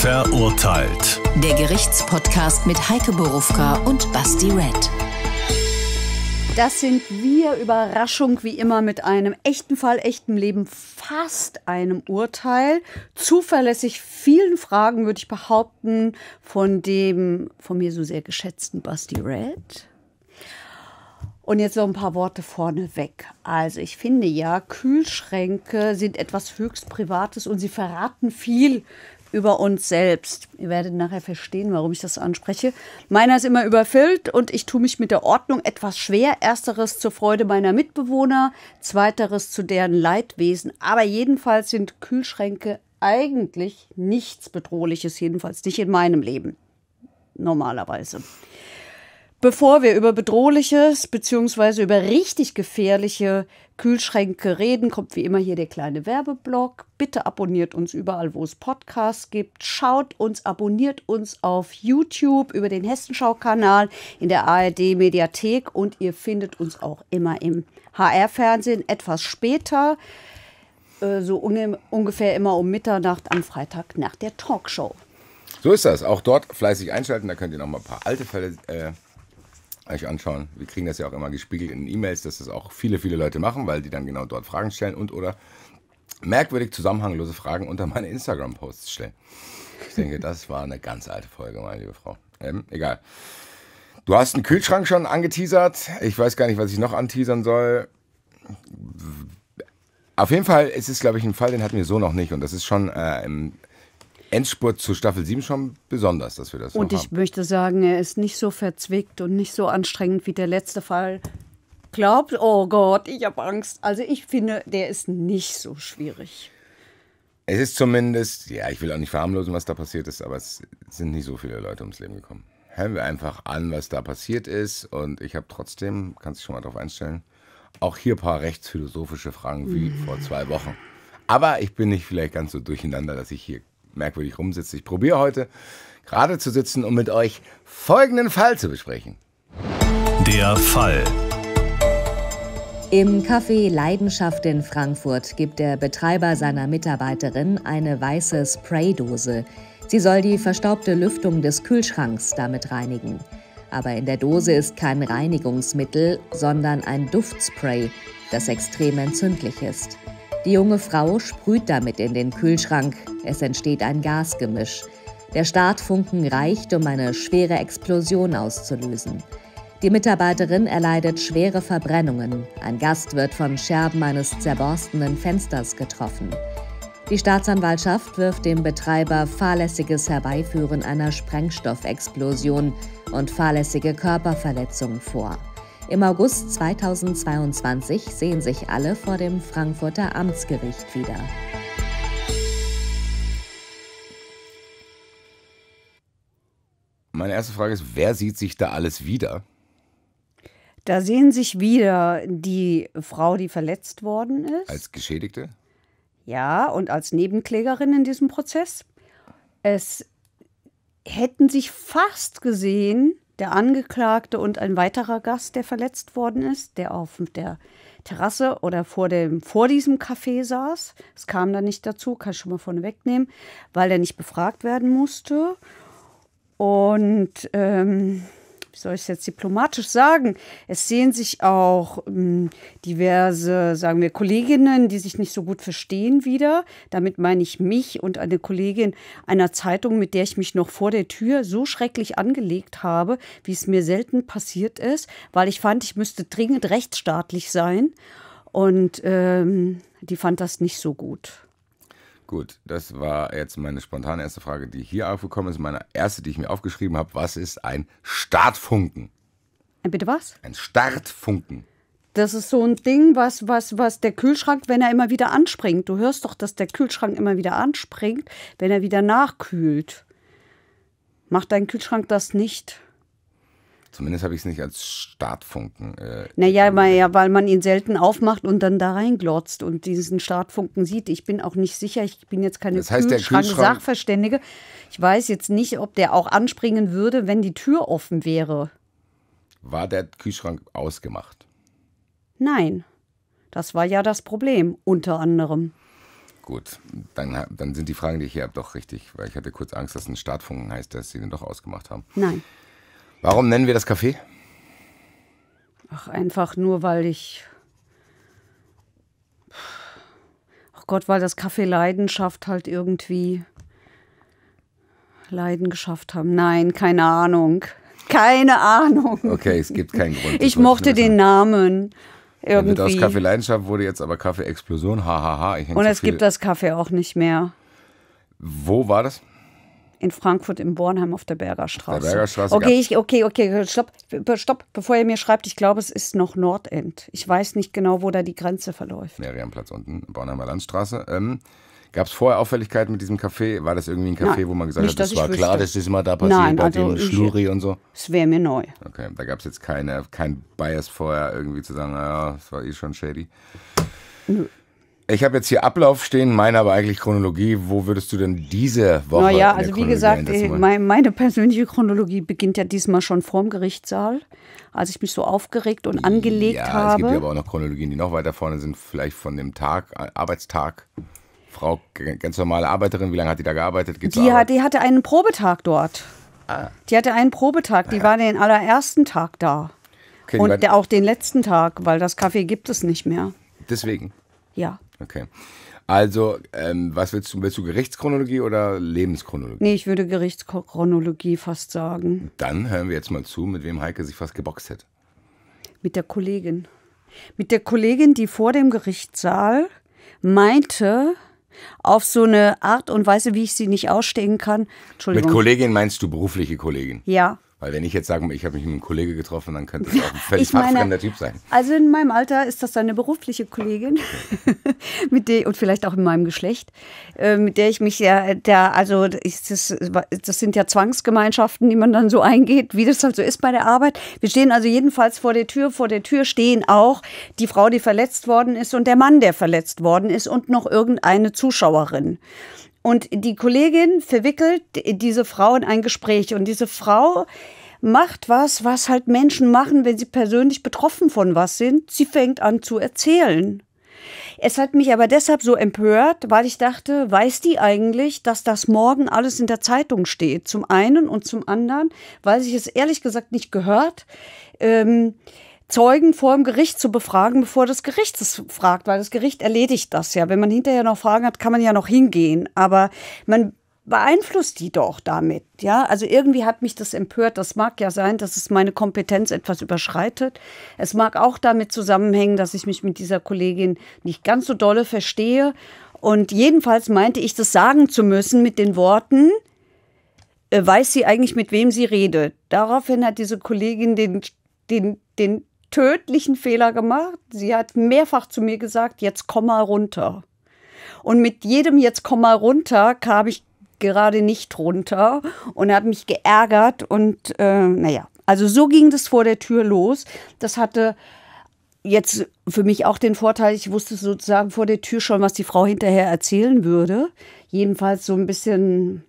Verurteilt. Der Gerichtspodcast mit Heike Borufka und Basti Red. Das sind wir. Überraschung wie immer mit einem echten Fall, echtem Leben, fast einem Urteil. Zuverlässig vielen Fragen, würde ich behaupten, von dem von mir so sehr geschätzten Basti Red. Und jetzt noch ein paar Worte vorneweg. Also ich finde ja, Kühlschränke sind etwas höchst Privates und sie verraten viel über uns selbst. Ihr werdet nachher verstehen, warum ich das anspreche. Meiner ist immer überfüllt und ich tue mich mit der Ordnung etwas schwer. Ersteres zur Freude meiner Mitbewohner, zweiteres zu deren Leidwesen. Aber jedenfalls sind Kühlschränke eigentlich nichts Bedrohliches, jedenfalls nicht in meinem Leben. Normalerweise. Bevor wir über Bedrohliches bzw. über richtig gefährliche Kühlschränke reden, kommt wie immer hier der kleine Werbeblock. Bitte abonniert uns überall, wo es Podcasts gibt. Schaut uns, abonniert uns auf YouTube über den Hessenschau-Kanal in der ARD-Mediathek und ihr findet uns auch immer im HR-Fernsehen etwas später, äh, so ungefähr immer um Mitternacht am Freitag nach der Talkshow. So ist das. Auch dort fleißig einschalten, da könnt ihr noch mal ein paar alte Fälle. Äh euch anschauen. Wir kriegen das ja auch immer gespiegelt in E-Mails, dass das auch viele, viele Leute machen, weil die dann genau dort Fragen stellen und oder merkwürdig zusammenhanglose Fragen unter meine Instagram-Posts stellen. Ich denke, das war eine ganz alte Folge, meine liebe Frau. Ähm, egal. Du hast einen Kühlschrank schon angeteasert. Ich weiß gar nicht, was ich noch anteasern soll. Auf jeden Fall ist es, glaube ich, ein Fall, den hatten wir so noch nicht. Und das ist schon äh, im Endspurt zu Staffel 7 schon besonders, dass wir das Und ich haben. möchte sagen, er ist nicht so verzwickt und nicht so anstrengend wie der letzte Fall. Glaubt, oh Gott, ich habe Angst. Also ich finde, der ist nicht so schwierig. Es ist zumindest, ja, ich will auch nicht verharmlosen, was da passiert ist, aber es sind nicht so viele Leute ums Leben gekommen. Hören wir einfach an, was da passiert ist und ich habe trotzdem, kannst du schon mal darauf einstellen, auch hier ein paar rechtsphilosophische Fragen wie mhm. vor zwei Wochen. Aber ich bin nicht vielleicht ganz so durcheinander, dass ich hier merkwürdig rumsitzt. Ich probiere heute gerade zu sitzen, um mit euch folgenden Fall zu besprechen. Der Fall. Im Café Leidenschaft in Frankfurt gibt der Betreiber seiner Mitarbeiterin eine weiße Spraydose. Sie soll die verstaubte Lüftung des Kühlschranks damit reinigen. Aber in der Dose ist kein Reinigungsmittel, sondern ein Duftspray, das extrem entzündlich ist. Die junge Frau sprüht damit in den Kühlschrank. Es entsteht ein Gasgemisch. Der Startfunken reicht, um eine schwere Explosion auszulösen. Die Mitarbeiterin erleidet schwere Verbrennungen. Ein Gast wird von Scherben eines zerborstenen Fensters getroffen. Die Staatsanwaltschaft wirft dem Betreiber fahrlässiges Herbeiführen einer Sprengstoffexplosion und fahrlässige Körperverletzung vor. Im August 2022 sehen sich alle vor dem Frankfurter Amtsgericht wieder. Meine erste Frage ist, wer sieht sich da alles wieder? Da sehen sich wieder die Frau, die verletzt worden ist. Als Geschädigte? Ja, und als Nebenklägerin in diesem Prozess. Es hätten sich fast gesehen der Angeklagte und ein weiterer Gast, der verletzt worden ist, der auf der Terrasse oder vor, dem, vor diesem Café saß. Es kam dann nicht dazu, kann ich schon mal vorne wegnehmen, weil er nicht befragt werden musste. Und ähm, soll ich es jetzt diplomatisch sagen, es sehen sich auch ähm, diverse, sagen wir, Kolleginnen, die sich nicht so gut verstehen wieder. Damit meine ich mich und eine Kollegin einer Zeitung, mit der ich mich noch vor der Tür so schrecklich angelegt habe, wie es mir selten passiert ist, weil ich fand, ich müsste dringend rechtsstaatlich sein. Und ähm, die fand das nicht so gut. Gut, das war jetzt meine spontane erste Frage, die hier aufgekommen ist. Meine erste, die ich mir aufgeschrieben habe. Was ist ein Startfunken? Äh, bitte was? Ein Startfunken. Das ist so ein Ding, was, was, was der Kühlschrank, wenn er immer wieder anspringt. Du hörst doch, dass der Kühlschrank immer wieder anspringt, wenn er wieder nachkühlt. Macht dein Kühlschrank das nicht? Zumindest habe ich es nicht als Startfunken. Äh, naja, weil, ja, weil man ihn selten aufmacht und dann da reinglotzt und diesen Startfunken sieht. Ich bin auch nicht sicher, ich bin jetzt keine das heißt, Kühlschrank-Sachverständige. Ich weiß jetzt nicht, ob der auch anspringen würde, wenn die Tür offen wäre. War der Kühlschrank ausgemacht? Nein. Das war ja das Problem, unter anderem. Gut, dann, dann sind die Fragen, die ich hier habe, doch richtig, weil ich hatte kurz Angst, dass ein Startfunken heißt, dass sie den doch ausgemacht haben. Nein. Warum nennen wir das Café? Ach, einfach nur, weil ich. Ach Gott, weil das Café Leidenschaft halt irgendwie. Leiden geschafft haben. Nein, keine Ahnung. Keine Ahnung. Okay, es gibt keinen Grund. ich mochte den Namen. Irgendwie. Aus Kaffee Leidenschaft wurde jetzt aber Kaffee Explosion. Hahaha. Ha, ha. Und so es gibt das Kaffee auch nicht mehr. Wo war das? in Frankfurt im Bornheim auf der Bergerstraße. Der Berger okay, ich, okay, okay, stopp, stopp, bevor ihr mir schreibt, ich glaube, es ist noch Nordend. Ich weiß nicht genau, wo da die Grenze verläuft. Merianplatz unten, Bornheimer Landstraße. Ähm, Gab es vorher Auffälligkeiten mit diesem Café? War das irgendwie ein Café, Nein, wo man gesagt nicht, hat, das war klar, das ist immer da passiert Nein, bei also dem Schluri und so? Es wäre mir neu. Okay, da gab es jetzt keine, kein Bias vorher, irgendwie zu sagen, naja, das war eh schon shady. Nö ich habe jetzt hier Ablauf stehen, meine aber eigentlich Chronologie. Wo würdest du denn diese Woche? Naja, also wie gesagt, äh, meine persönliche Chronologie beginnt ja diesmal schon vorm Gerichtssaal, als ich mich so aufgeregt und angelegt ja, habe. Es gibt ja aber auch noch Chronologien, die noch weiter vorne sind, vielleicht von dem Tag, Arbeitstag. Frau, ganz normale Arbeiterin, wie lange hat die da gearbeitet? Geht die, hat, die hatte einen Probetag dort. Ah. Die hatte einen Probetag, die ja. war den allerersten Tag da. Okay, und auch den letzten Tag, weil das Kaffee gibt es nicht mehr. Deswegen? Ja. Okay. Also, ähm, was willst du? Willst du Gerichtschronologie oder Lebenschronologie? Nee, ich würde Gerichtschronologie fast sagen. Dann hören wir jetzt mal zu, mit wem Heike sich fast geboxt hat. Mit der Kollegin. Mit der Kollegin, die vor dem Gerichtssaal meinte, auf so eine Art und Weise, wie ich sie nicht ausstehen kann. Entschuldigung. Mit Kollegin meinst du berufliche Kollegin? Ja. Weil wenn ich jetzt sage, ich habe mich mit einem Kollegen getroffen, dann könnte das auch ein völlig ich fachfremder Typ sein. Also in meinem Alter ist das eine berufliche Kollegin, mit der, und vielleicht auch in meinem Geschlecht, äh, mit der ich mich ja, der, also das, das sind ja Zwangsgemeinschaften, die man dann so eingeht, wie das halt so ist bei der Arbeit. Wir stehen also jedenfalls vor der Tür, vor der Tür stehen auch die Frau, die verletzt worden ist und der Mann, der verletzt worden ist und noch irgendeine Zuschauerin. Und die Kollegin verwickelt diese Frau in ein Gespräch. Und diese Frau macht was, was halt Menschen machen, wenn sie persönlich betroffen von was sind. Sie fängt an zu erzählen. Es hat mich aber deshalb so empört, weil ich dachte, weiß die eigentlich, dass das morgen alles in der Zeitung steht? Zum einen und zum anderen, weil ich es ehrlich gesagt nicht gehört. Ähm, Zeugen vor dem Gericht zu befragen, bevor das Gericht es fragt, weil das Gericht erledigt das ja. Wenn man hinterher noch Fragen hat, kann man ja noch hingehen, aber man beeinflusst die doch damit, ja? Also irgendwie hat mich das empört. Das mag ja sein, dass es meine Kompetenz etwas überschreitet. Es mag auch damit zusammenhängen, dass ich mich mit dieser Kollegin nicht ganz so dolle verstehe und jedenfalls meinte ich das sagen zu müssen mit den Worten, äh, weiß sie eigentlich, mit wem sie redet. Daraufhin hat diese Kollegin den, den, den tödlichen Fehler gemacht. Sie hat mehrfach zu mir gesagt, jetzt komm mal runter. Und mit jedem jetzt komm mal runter kam ich gerade nicht runter und habe mich geärgert und äh, naja, also so ging das vor der Tür los. Das hatte jetzt für mich auch den Vorteil, ich wusste sozusagen vor der Tür schon, was die Frau hinterher erzählen würde. Jedenfalls so ein bisschen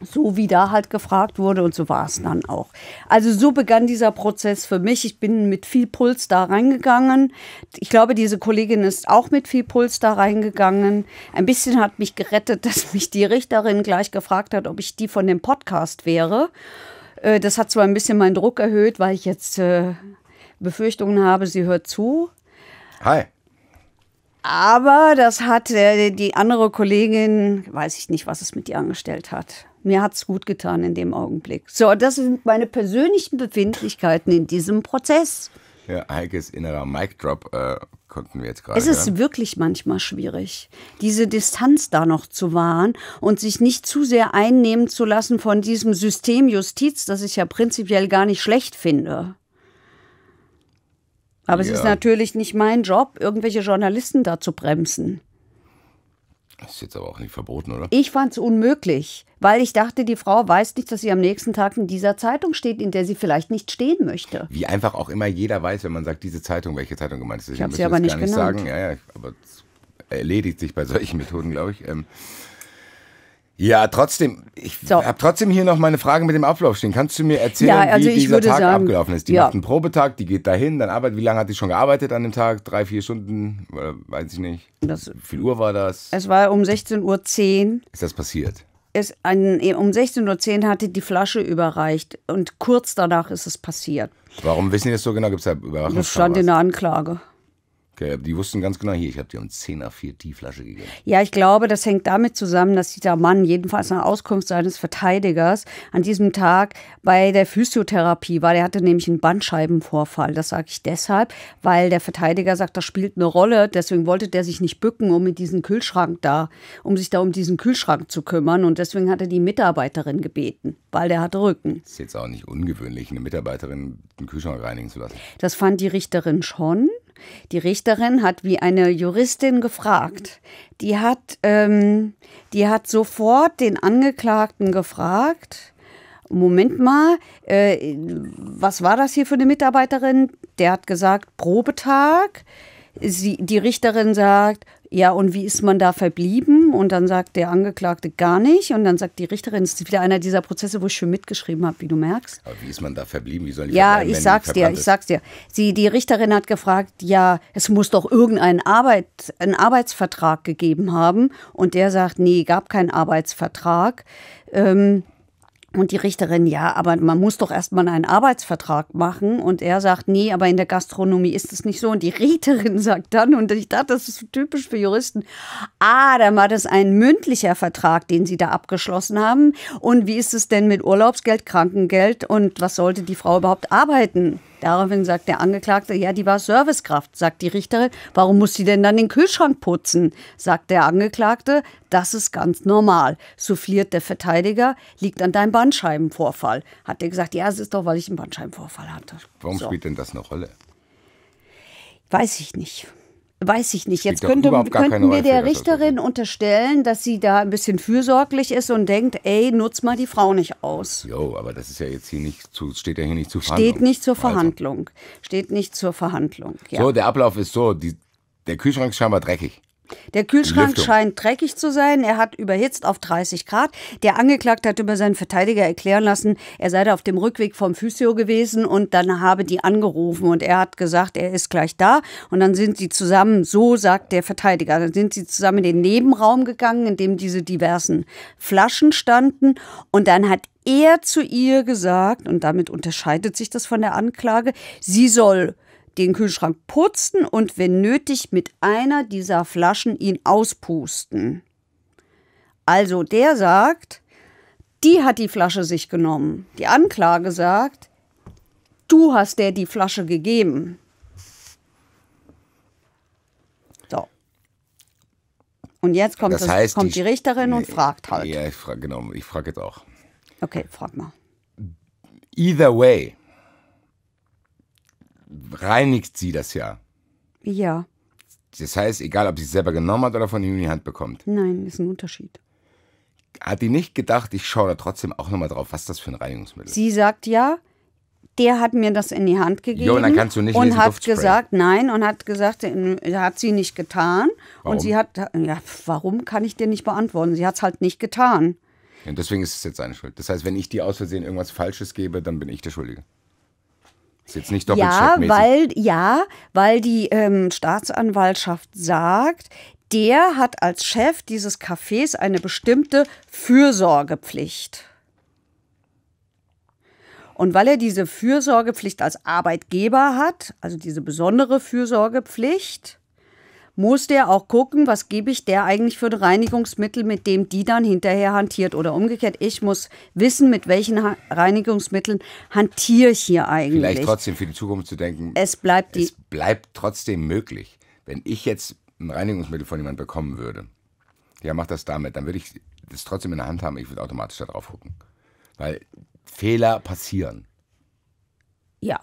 so wie da halt gefragt wurde und so war es dann auch. Also so begann dieser Prozess für mich. Ich bin mit viel Puls da reingegangen. Ich glaube, diese Kollegin ist auch mit viel Puls da reingegangen. Ein bisschen hat mich gerettet, dass mich die Richterin gleich gefragt hat, ob ich die von dem Podcast wäre. Äh, das hat zwar ein bisschen meinen Druck erhöht, weil ich jetzt äh, Befürchtungen habe, sie hört zu. Hi. Aber das hat die andere Kollegin, weiß ich nicht, was es mit ihr angestellt hat. Mir hat es gut getan in dem Augenblick. So, das sind meine persönlichen Befindlichkeiten in diesem Prozess. Ja, Heikes innerer Mic Drop äh, konnten wir jetzt gerade. Es ist hören. wirklich manchmal schwierig, diese Distanz da noch zu wahren und sich nicht zu sehr einnehmen zu lassen von diesem System Justiz, das ich ja prinzipiell gar nicht schlecht finde. Aber ja. es ist natürlich nicht mein Job, irgendwelche Journalisten da zu bremsen. Das ist jetzt aber auch nicht verboten, oder? Ich fand es unmöglich, weil ich dachte, die Frau weiß nicht, dass sie am nächsten Tag in dieser Zeitung steht, in der sie vielleicht nicht stehen möchte. Wie einfach auch immer jeder weiß, wenn man sagt, diese Zeitung, welche Zeitung gemeint ist. Ich, ich habe sie aber nicht, gar nicht genannt. sagen. Ja, ja, aber es erledigt sich bei solchen Methoden, glaube ich. Ähm, ja, trotzdem, ich so. habe trotzdem hier noch meine Frage mit dem Ablauf stehen. Kannst du mir erzählen, ja, also wie dieser Tag sagen, abgelaufen ist? Die ja. macht einen Probetag, die geht dahin, dann arbeitet. Wie lange hat die schon gearbeitet an dem Tag? Drei, vier Stunden? Weiß ich nicht. Das, wie viel Uhr war das? Es war um 16.10 Uhr. Ist das passiert? Es, ein, eh, um 16.10 Uhr hatte die Flasche überreicht und kurz danach ist es passiert. Warum wissen die das so genau? Gibt es da Überwachungskameras? Das stand in der Anklage. Okay, äh, die wussten ganz genau, hier, ich habe dir um 10 nach 4 die Flasche gegeben. Ja, ich glaube, das hängt damit zusammen, dass dieser Mann, jedenfalls nach Auskunft seines Verteidigers, an diesem Tag bei der Physiotherapie war. Der hatte nämlich einen Bandscheibenvorfall. Das sage ich deshalb, weil der Verteidiger sagt, das spielt eine Rolle. Deswegen wollte der sich nicht bücken, um in diesen Kühlschrank da, um sich da um diesen Kühlschrank zu kümmern. Und deswegen hat er die Mitarbeiterin gebeten, weil der hatte Rücken. Das ist jetzt auch nicht ungewöhnlich, eine Mitarbeiterin den Kühlschrank reinigen zu lassen. Das fand die Richterin schon. Die Richterin hat wie eine Juristin gefragt. Die hat, ähm, die hat sofort den Angeklagten gefragt, Moment mal, äh, was war das hier für eine Mitarbeiterin? Der hat gesagt, Probetag. Sie, die Richterin sagt, ja, und wie ist man da verblieben? Und dann sagt der Angeklagte gar nicht. Und dann sagt die Richterin, es ist wieder einer dieser Prozesse, wo ich schon mitgeschrieben habe, wie du merkst. Aber wie ist man da verblieben? Wie soll ich ja, ich sag's dir, ich sag's dir. Sie, die Richterin hat gefragt, ja, es muss doch irgendeinen Arbeit, einen Arbeitsvertrag gegeben haben. Und der sagt, nee, gab keinen Arbeitsvertrag. Ähm, und die Richterin, ja, aber man muss doch erstmal einen Arbeitsvertrag machen. Und er sagt, nee, aber in der Gastronomie ist es nicht so. Und die Richterin sagt dann, und ich dachte, das ist typisch für Juristen, ah, dann war das ein mündlicher Vertrag, den Sie da abgeschlossen haben. Und wie ist es denn mit Urlaubsgeld, Krankengeld und was sollte die Frau überhaupt arbeiten? Daraufhin sagt der Angeklagte, ja, die war Servicekraft, sagt die Richterin. Warum muss sie denn dann den Kühlschrank putzen? sagt der Angeklagte. Das ist ganz normal. Souffliert der Verteidiger, liegt an deinem Bandscheibenvorfall. Hat er gesagt, ja, es ist doch, weil ich einen Bandscheibenvorfall hatte. Warum so. spielt denn das eine Rolle? Weiß ich nicht weiß ich nicht. Jetzt könnte, könnten wir der Richterin das unterstellen, dass sie da ein bisschen fürsorglich ist und denkt, ey, nutz mal die Frau nicht aus. Jo, aber das ist ja jetzt hier nicht zu, steht ja hier nicht zur Verhandlung. Steht nicht zur also. Verhandlung. Also. Steht nicht zur Verhandlung. Ja. So, der Ablauf ist so, die, der Kühlschrank ist scheinbar dreckig. Der Kühlschrank Lüftung. scheint dreckig zu sein. Er hat überhitzt auf 30 Grad. Der Angeklagte hat über seinen Verteidiger erklären lassen, er sei da auf dem Rückweg vom Physio gewesen und dann habe die angerufen und er hat gesagt, er ist gleich da. Und dann sind sie zusammen, so sagt der Verteidiger, dann sind sie zusammen in den Nebenraum gegangen, in dem diese diversen Flaschen standen. Und dann hat er zu ihr gesagt, und damit unterscheidet sich das von der Anklage, sie soll den Kühlschrank putzen und wenn nötig mit einer dieser Flaschen ihn auspusten. Also der sagt, die hat die Flasche sich genommen. Die Anklage sagt, du hast der die Flasche gegeben. So. Und jetzt kommt, das das, heißt, kommt die, die Richterin nee, und fragt halt. Ja, ich frage genau, ich frage jetzt auch. Okay, frag mal. Either way reinigt sie das ja. Ja. Das heißt, egal ob sie es selber genommen hat oder von ihm in die Hand bekommt. Nein, ist ein Unterschied. Hat die nicht gedacht, ich schaue da trotzdem auch nochmal drauf, was das für ein Reinigungsmittel ist? Sie sagt ja, der hat mir das in die Hand gegeben. Jo, und dann kannst du nicht und hat Luftspray. gesagt, nein, und hat gesagt, hat sie nicht getan. Warum? Und sie hat, ja, warum kann ich dir nicht beantworten? Sie hat es halt nicht getan. Und deswegen ist es jetzt seine Schuld. Das heißt, wenn ich dir aus Versehen irgendwas Falsches gebe, dann bin ich der Schuldige. Ist jetzt nicht ja, weil Ja, weil die ähm, Staatsanwaltschaft sagt, der hat als Chef dieses Cafés eine bestimmte Fürsorgepflicht. Und weil er diese Fürsorgepflicht als Arbeitgeber hat, also diese besondere Fürsorgepflicht, muss der auch gucken, was gebe ich der eigentlich für ein Reinigungsmittel, mit dem die dann hinterher hantiert oder umgekehrt. Ich muss wissen, mit welchen ha Reinigungsmitteln hantiere ich hier eigentlich. Vielleicht trotzdem für die Zukunft zu denken. Es bleibt, die es bleibt trotzdem möglich, wenn ich jetzt ein Reinigungsmittel von jemandem bekommen würde. Ja, mach das damit. Dann würde ich das trotzdem in der Hand haben. Ich würde automatisch da drauf gucken. Weil Fehler passieren. Ja.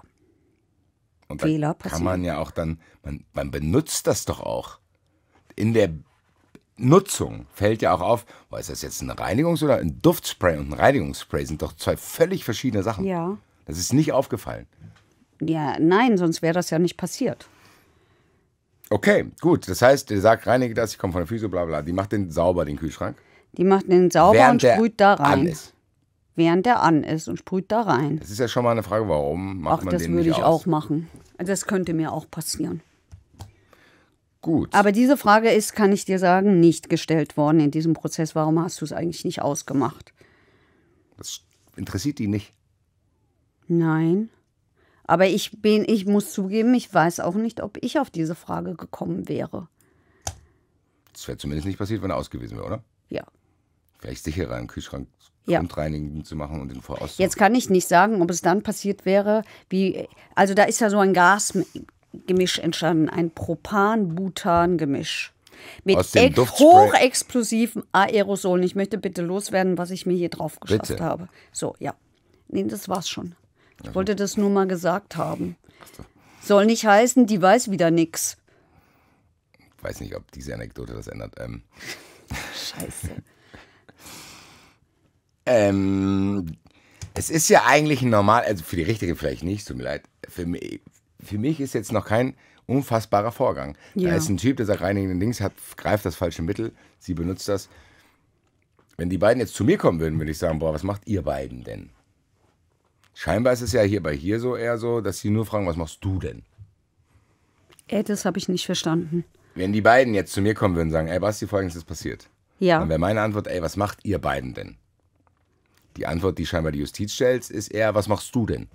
Und Fehler passieren. Kann man ja auch dann, man, man benutzt das doch auch. In der Nutzung fällt ja auch auf, boah, ist das jetzt ein Reinigungs- oder ein Duftspray und ein Reinigungsspray sind doch zwei völlig verschiedene Sachen. Ja. Das ist nicht aufgefallen. Ja, nein, sonst wäre das ja nicht passiert. Okay, gut. Das heißt, ihr sagt, reinige das, ich komme von der Füße, bla bla. Die macht den sauber, den Kühlschrank. Die macht den sauber Während und sprüht da rein. An ist während der an ist und sprüht da rein. Das ist ja schon mal eine Frage, warum macht Ach, man das den würde ich aus? auch machen. Das könnte mir auch passieren. Gut. Aber diese Frage ist, kann ich dir sagen, nicht gestellt worden in diesem Prozess. Warum hast du es eigentlich nicht ausgemacht? Das interessiert die nicht. Nein. Aber ich bin, ich muss zugeben, ich weiß auch nicht, ob ich auf diese Frage gekommen wäre. Das wäre zumindest nicht passiert, wenn er ausgewiesen wäre, oder? Ja. Vielleicht sicherer im Kühlschrank ja. grundreinigend zu machen und den Voraus. Jetzt kann ich nicht sagen, ob es dann passiert wäre, wie also da ist ja so ein Gasgemisch entstanden, ein Propan-Butan-Gemisch mit hochexplosiven Aerosolen. Ich möchte bitte loswerden, was ich mir hier drauf geschafft bitte. habe. So, ja. Nee, das war's schon. Ich also. wollte das nur mal gesagt haben. Soll nicht heißen, die weiß wieder nix. Ich weiß nicht, ob diese Anekdote das ändert. Ähm. Scheiße. Ähm, es ist ja eigentlich normal, also für die Richtige vielleicht nicht, tut mir leid. Für, für mich ist jetzt noch kein unfassbarer Vorgang. Ja. Da ist ein Typ, der sagt, reinigen Dings, hat, greift das falsche Mittel, sie benutzt das. Wenn die beiden jetzt zu mir kommen würden, würde ich sagen, boah, was macht ihr beiden denn? Scheinbar ist es ja hier bei hier so eher so, dass sie nur fragen, was machst du denn? Ey, äh, das habe ich nicht verstanden. Wenn die beiden jetzt zu mir kommen würden und sagen, ey, was die folgendes ist passiert. Ja. Dann wäre meine Antwort, ey, was macht ihr beiden denn? Die Antwort, die scheinbar die Justiz stellt, ist eher, was machst du denn?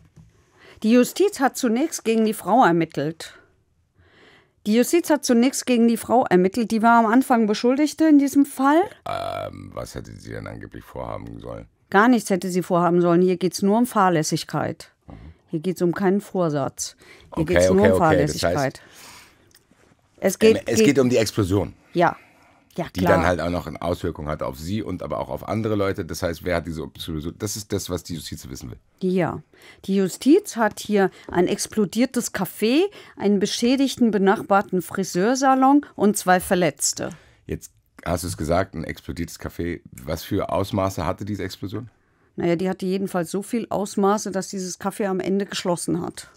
Die Justiz hat zunächst gegen die Frau ermittelt. Die Justiz hat zunächst gegen die Frau ermittelt. Die war am Anfang Beschuldigte in diesem Fall. Ähm, was hätte sie denn angeblich vorhaben sollen? Gar nichts hätte sie vorhaben sollen. Hier geht es nur um Fahrlässigkeit. Hier geht es um keinen Vorsatz. Hier okay, geht es nur okay, um Fahrlässigkeit. Das heißt, es, geht, es geht, geht um die Explosion. Ja, ja, die dann halt auch noch eine Auswirkung hat auf sie und aber auch auf andere Leute. Das heißt, wer hat diese Option? Das ist das, was die Justiz wissen will. Ja, die Justiz hat hier ein explodiertes Café, einen beschädigten benachbarten Friseursalon und zwei Verletzte. Jetzt hast du es gesagt, ein explodiertes Café. Was für Ausmaße hatte diese Explosion? Naja, die hatte jedenfalls so viel Ausmaße, dass dieses Café am Ende geschlossen hat.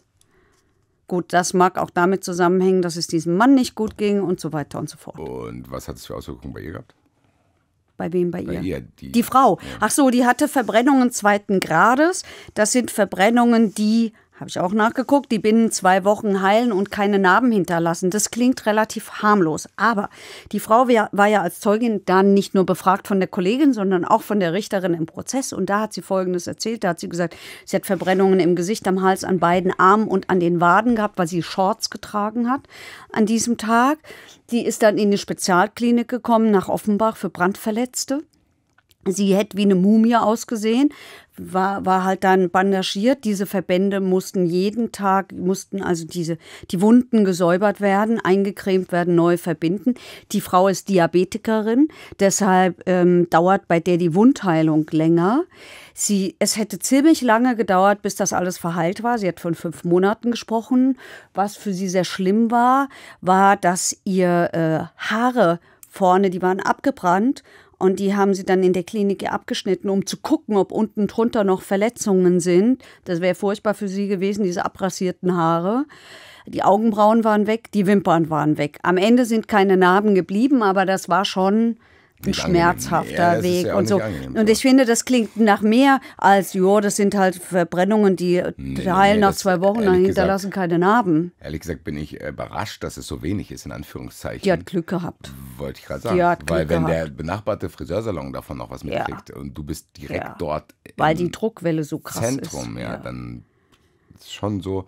Gut, das mag auch damit zusammenhängen, dass es diesem Mann nicht gut ging und so weiter und so fort. Und was hat es für Auswirkungen bei ihr gehabt? Bei wem? Bei, bei ihr? ihr die, die, Frau. Ja. Ach so, die hatte Verbrennungen zweiten Grades. Das sind Verbrennungen, die habe ich auch nachgeguckt, die binnen zwei Wochen heilen und keine Narben hinterlassen. Das klingt relativ harmlos. Aber die Frau war ja als Zeugin dann nicht nur befragt von der Kollegin, sondern auch von der Richterin im Prozess. Und da hat sie Folgendes erzählt. Da hat sie gesagt, sie hat Verbrennungen im Gesicht, am Hals, an beiden Armen und an den Waden gehabt, weil sie Shorts getragen hat an diesem Tag. Die ist dann in die Spezialklinik gekommen nach Offenbach für Brandverletzte. Sie hätte wie eine Mumie ausgesehen, war, war halt dann bandagiert. Diese Verbände mussten jeden Tag, mussten also diese, die Wunden gesäubert werden, eingecremt werden, neu verbinden. Die Frau ist Diabetikerin, deshalb ähm, dauert bei der die Wundheilung länger. Sie, es hätte ziemlich lange gedauert, bis das alles verheilt war. Sie hat von fünf Monaten gesprochen. Was für sie sehr schlimm war, war, dass ihr äh, Haare vorne, die waren abgebrannt und die haben sie dann in der Klinik abgeschnitten, um zu gucken, ob unten drunter noch Verletzungen sind. Das wäre furchtbar für sie gewesen, diese abrasierten Haare. Die Augenbrauen waren weg, die Wimpern waren weg. Am Ende sind keine Narben geblieben, aber das war schon ein schmerzhafter ja, Weg ja und so. Angenehm, und ich finde, das klingt nach mehr als, jo, das sind halt Verbrennungen, die heilen nee, nee, nee, nach zwei Wochen, dann hinterlassen gesagt, keine Narben. Ehrlich gesagt bin ich äh, überrascht, dass es so wenig ist, in Anführungszeichen. Die hat Glück gehabt wollte ich gerade sagen. Die hat Weil wenn gehabt. der benachbarte Friseursalon davon noch was mitkriegt ja. und du bist direkt ja. dort. Weil die Druckwelle so krass Zentrum, ist. Zentrum, ja, ja, dann ist schon so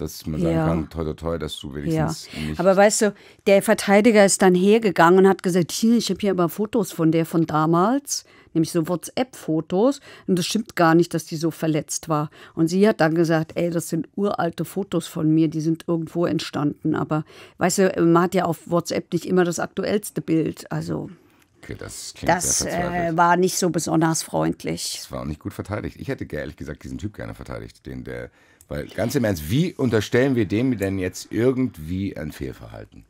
dass man sagen ja. kann, toi, toi, toi, dass du wenigstens ja. nicht... Aber weißt du, der Verteidiger ist dann hergegangen und hat gesagt, hier, ich habe hier aber Fotos von der von damals, nämlich so WhatsApp-Fotos und das stimmt gar nicht, dass die so verletzt war. Und sie hat dann gesagt, ey, das sind uralte Fotos von mir, die sind irgendwo entstanden, aber weißt du, man hat ja auf WhatsApp nicht immer das aktuellste Bild, also... Okay, das, das äh, war nicht so besonders freundlich. Das war auch nicht gut verteidigt. Ich hätte ehrlich gesagt diesen Typ gerne verteidigt, den der weil ganz im Ernst, wie unterstellen wir dem denn jetzt irgendwie ein Fehlverhalten?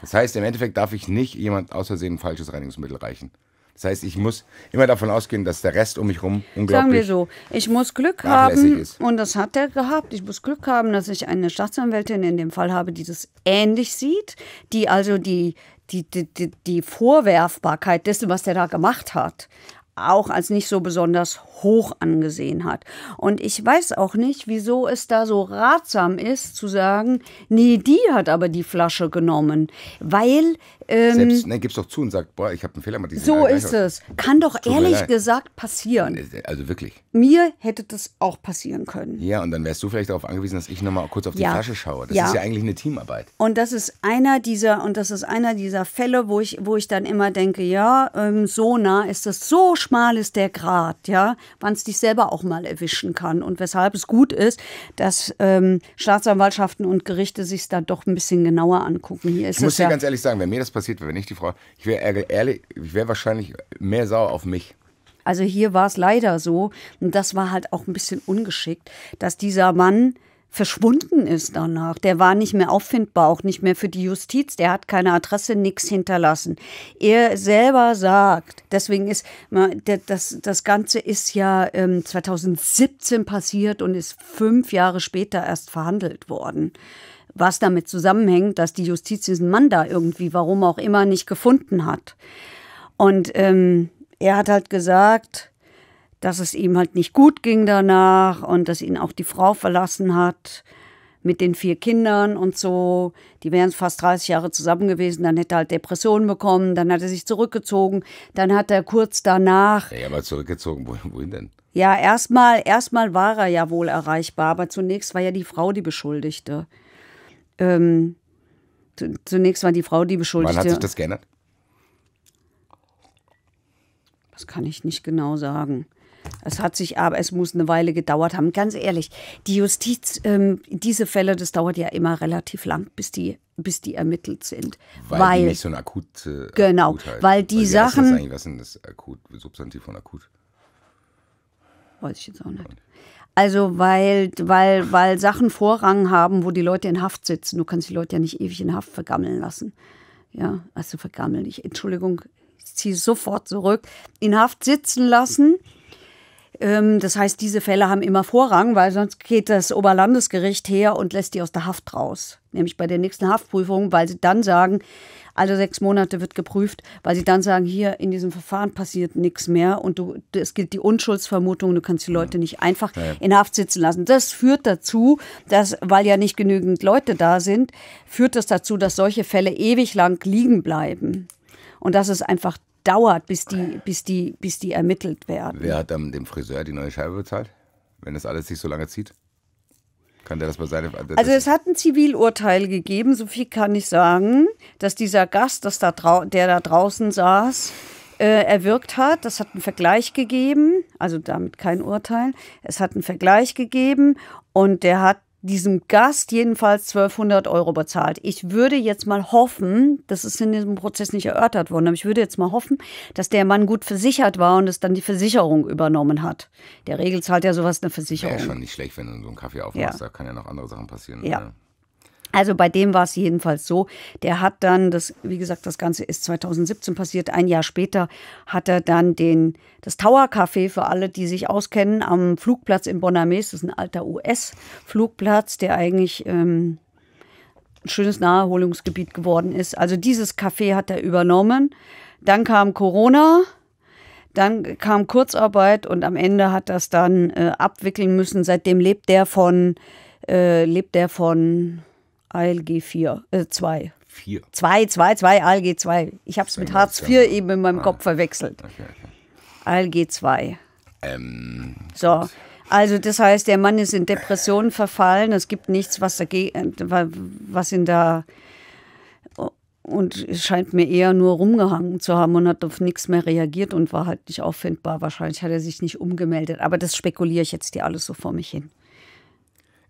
Das heißt, im Endeffekt darf ich nicht jemand aus Versehen ein falsches Reinigungsmittel reichen. Das heißt, ich muss immer davon ausgehen, dass der Rest um mich herum unglaublich Sagen wir so, ich muss Glück haben ist. und das hat er gehabt. Ich muss Glück haben, dass ich eine Staatsanwältin in dem Fall habe, die das ähnlich sieht, die also die, die, die, die, die Vorwerfbarkeit dessen, was der da gemacht hat, auch als nicht so besonders hoch angesehen hat. Und ich weiß auch nicht, wieso es da so ratsam ist zu sagen, nee, die hat aber die Flasche genommen, weil ähm, Selbst, ne, gib's doch zu und sagt, boah, ich habe einen Fehler gemacht. So Eier, ist es. Kann doch ehrlich gesagt passieren. Ne, ne, also wirklich. Mir hätte das auch passieren können. Ja, und dann wärst du vielleicht darauf angewiesen, dass ich nochmal kurz auf die ja. Flasche schaue. Das ja. ist ja eigentlich eine Teamarbeit. Und das ist einer dieser, und das ist einer dieser Fälle, wo ich, wo ich dann immer denke, ja, ähm, so nah ist das, so schmal ist der Grad, ja wann es dich selber auch mal erwischen kann und weshalb es gut ist, dass ähm, Staatsanwaltschaften und Gerichte sich da doch ein bisschen genauer angucken. Hier ist ich muss dir ja ganz ehrlich sagen, wenn mir das passiert wäre, wenn ich die Frau, ich wäre ehrlich, ich wäre wahrscheinlich mehr sauer auf mich. Also hier war es leider so, und das war halt auch ein bisschen ungeschickt, dass dieser Mann verschwunden ist danach. Der war nicht mehr auffindbar, auch nicht mehr für die Justiz. Der hat keine Adresse, nichts hinterlassen. Er selber sagt, deswegen ist das, das Ganze ist ja 2017 ähm, passiert und ist fünf Jahre später erst verhandelt worden. Was damit zusammenhängt, dass die Justiz diesen Mann da irgendwie, warum auch immer, nicht gefunden hat. Und ähm, er hat halt gesagt, dass es ihm halt nicht gut ging danach und dass ihn auch die Frau verlassen hat mit den vier Kindern und so. Die wären fast 30 Jahre zusammen gewesen. Dann hätte er halt Depressionen bekommen. Dann hat er sich zurückgezogen. Dann hat er kurz danach. Er war zurückgezogen, wohin denn? Ja, erstmal, erstmal war er ja wohl erreichbar, aber zunächst war ja die Frau die Beschuldigte. Ähm, zunächst war die Frau die Beschuldigte. Wann hat sich das geändert? Das kann ich nicht genau sagen. Es hat sich aber, es muss eine Weile gedauert haben. Ganz ehrlich, die Justiz, ähm, diese Fälle, das dauert ja immer relativ lang, bis die, bis die ermittelt sind. Weil, weil die nicht so ein akut. Äh, genau, Akutheit. weil die weil Sachen. Das was ist denn das akut, Substantiv von akut? Weiß ich jetzt auch nicht. Also weil, weil, weil Sachen Vorrang haben, wo die Leute in Haft sitzen. Du kannst die Leute ja nicht ewig in Haft vergammeln lassen. Ja, also vergammeln. Ich, Entschuldigung, ich ziehe sofort zurück. In Haft sitzen lassen. Ähm, das heißt, diese Fälle haben immer Vorrang, weil sonst geht das Oberlandesgericht her und lässt die aus der Haft raus. Nämlich bei der nächsten Haftprüfung, weil sie dann sagen, alle sechs Monate wird geprüft, weil sie dann sagen, hier in diesem Verfahren passiert nichts mehr und du, es gilt die Unschuldsvermutung, du kannst die Leute nicht einfach in Haft sitzen lassen. Das führt dazu, dass, weil ja nicht genügend Leute da sind, führt das dazu, dass solche Fälle ewig lang liegen bleiben. Und das ist einfach dauert, bis die, bis die, bis die ermittelt werden. Wer hat dann dem Friseur die neue Scheibe bezahlt, wenn das alles sich so lange zieht? Kann der das bei seinem Also es hat ein Zivilurteil gegeben, so viel kann ich sagen, dass dieser Gast, dass da der da draußen saß, äh, erwirkt hat. Das hat einen Vergleich gegeben, also damit kein Urteil. Es hat einen Vergleich gegeben und der hat diesem Gast jedenfalls 1200 Euro bezahlt. Ich würde jetzt mal hoffen, das ist in diesem Prozess nicht erörtert worden, aber ich würde jetzt mal hoffen, dass der Mann gut versichert war und es dann die Versicherung übernommen hat. Der Regel zahlt ja sowas eine Versicherung. Wäre ja schon nicht schlecht, wenn du so einen Kaffee aufmachst, ja. da kann ja noch andere Sachen passieren. Ja. Ne? Also bei dem war es jedenfalls so, der hat dann, das, wie gesagt, das Ganze ist 2017 passiert, ein Jahr später hat er dann den, das Tower Café für alle, die sich auskennen, am Flugplatz in Bonames, das ist ein alter US-Flugplatz, der eigentlich ähm, ein schönes Naherholungsgebiet geworden ist. Also dieses Café hat er übernommen. Dann kam Corona, dann kam Kurzarbeit und am Ende hat das dann äh, abwickeln müssen. Seitdem lebt der von, äh, lebt der von ALG 4, äh 2. 4. 2, 2, 2, ALG 2. Ich habe es mit Hartz IV eben in meinem ah. Kopf verwechselt. Okay, okay. ALG 2. Ähm, so. Also das heißt, der Mann ist in Depressionen verfallen. Es gibt nichts, was dagegen, äh, was ihn da und es scheint mir eher nur rumgehangen zu haben und hat auf nichts mehr reagiert und war halt nicht auffindbar. Wahrscheinlich hat er sich nicht umgemeldet. Aber das spekuliere ich jetzt hier alles so vor mich hin.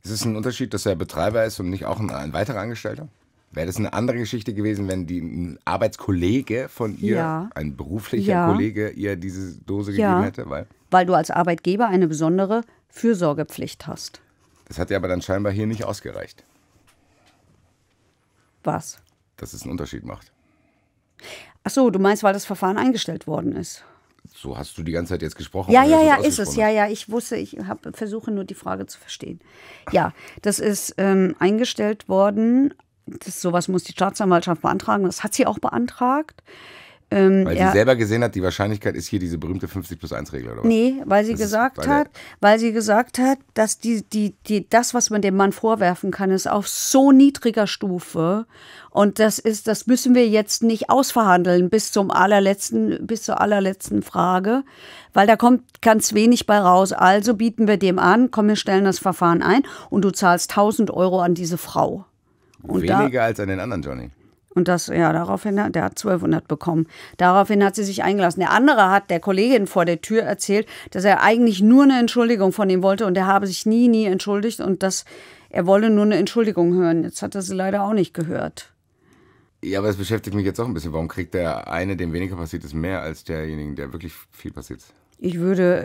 Ist es ein Unterschied, dass er Betreiber ist und nicht auch ein, ein weiterer Angestellter? Wäre das eine andere Geschichte gewesen, wenn die, ein Arbeitskollege von ihr, ja. ein beruflicher ja. Kollege, ihr diese Dose ja. gegeben hätte? Weil, weil du als Arbeitgeber eine besondere Fürsorgepflicht hast. Das hat ja aber dann scheinbar hier nicht ausgereicht. Was? Dass es einen Unterschied macht. Ach so, du meinst, weil das Verfahren eingestellt worden ist so hast du die ganze Zeit jetzt gesprochen. Ja, ja, ja, ist es. Ja, ne? ja, ich wusste, ich hab, versuche nur die Frage zu verstehen. Ja, das ist ähm, eingestellt worden. Das, sowas muss die Staatsanwaltschaft beantragen. Das hat sie auch beantragt. Ähm, weil sie ja, selber gesehen hat, die Wahrscheinlichkeit ist hier diese berühmte 50 plus 1 Regel, oder? Was? Nee, weil sie das gesagt hat, weil sie gesagt hat, dass die, die, die, das, was man dem Mann vorwerfen kann, ist auf so niedriger Stufe. Und das ist, das müssen wir jetzt nicht ausverhandeln bis zum allerletzten, bis zur allerletzten Frage, weil da kommt ganz wenig bei raus. Also bieten wir dem an, komm, wir stellen das Verfahren ein und du zahlst 1000 Euro an diese Frau. Und Weniger da, als an den anderen, Johnny. Und das, ja, daraufhin, der hat 1200 bekommen. Daraufhin hat sie sich eingelassen. Der andere hat der Kollegin vor der Tür erzählt, dass er eigentlich nur eine Entschuldigung von ihm wollte und er habe sich nie, nie entschuldigt und dass er wolle nur eine Entschuldigung hören. Jetzt hat er sie leider auch nicht gehört. Ja, aber es beschäftigt mich jetzt auch ein bisschen. Warum kriegt der eine, dem weniger passiert ist, mehr als derjenige, der wirklich viel passiert ist? Ich würde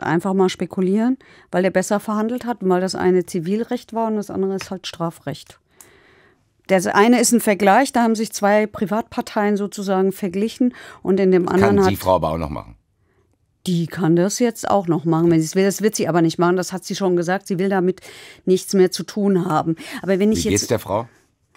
äh, einfach mal spekulieren, weil der besser verhandelt hat, weil das eine Zivilrecht war und das andere ist halt Strafrecht. Der eine ist ein Vergleich, da haben sich zwei Privatparteien sozusagen verglichen und in dem anderen kann hat. Kann die Frau aber auch noch machen. Die kann das jetzt auch noch machen, wenn sie es will. Das wird sie aber nicht machen. Das hat sie schon gesagt. Sie will damit nichts mehr zu tun haben. Aber wenn ich Wie geht's der Frau?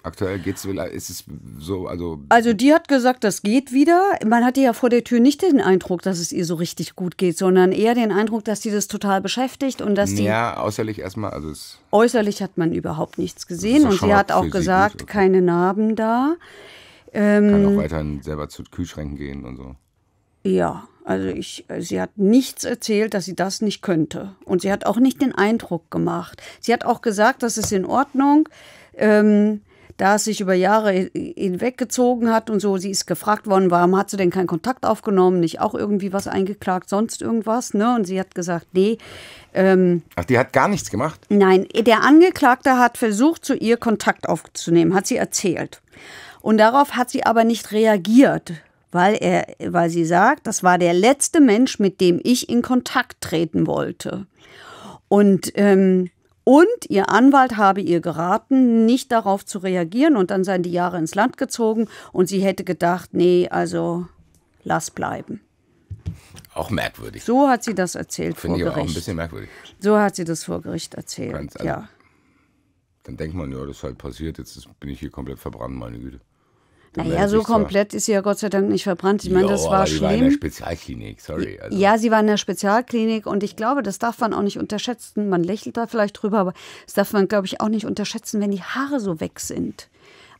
Aktuell geht's ist es so, also. Also die hat gesagt, das geht wieder. Man hatte ja vor der Tür nicht den Eindruck, dass es ihr so richtig gut geht, sondern eher den Eindruck, dass sie das total beschäftigt und dass die. Ja, äußerlich erstmal, also es Äußerlich hat man überhaupt nichts gesehen und sie hat auch gesagt, okay. keine Narben da. Ähm, Kann auch ähm, weiterhin selber zu Kühlschränken gehen und so. Ja, also ich, sie hat nichts erzählt, dass sie das nicht könnte. Und sie hat auch nicht den Eindruck gemacht. Sie hat auch gesagt, das ist in Ordnung. Ähm, da es sich über Jahre hinweggezogen hat und so, sie ist gefragt worden, warum hat sie denn keinen Kontakt aufgenommen, nicht auch irgendwie was eingeklagt, sonst irgendwas, ne? Und sie hat gesagt, nee. Ähm, Ach, die hat gar nichts gemacht? Nein, der Angeklagte hat versucht, zu ihr Kontakt aufzunehmen, hat sie erzählt. Und darauf hat sie aber nicht reagiert, weil, er, weil sie sagt, das war der letzte Mensch, mit dem ich in Kontakt treten wollte. Und ähm, und ihr Anwalt habe ihr geraten, nicht darauf zu reagieren. Und dann seien die Jahre ins Land gezogen. Und sie hätte gedacht, nee, also lass bleiben. Auch merkwürdig. So hat sie das erzählt Finde vor Gericht. Finde ich auch ein bisschen merkwürdig. So hat sie das vor Gericht erzählt. Ganz, also, ja. Dann denkt man, ja, das ist halt passiert, jetzt bin ich hier komplett verbrannt, meine Güte. Naja, so komplett ist sie ja Gott sei Dank nicht verbrannt. Ich meine, das war aber schlimm. Sie war in der Spezialklinik, sorry. Also. Ja, sie war in der Spezialklinik und ich glaube, das darf man auch nicht unterschätzen. Man lächelt da vielleicht drüber, aber das darf man, glaube ich, auch nicht unterschätzen, wenn die Haare so weg sind.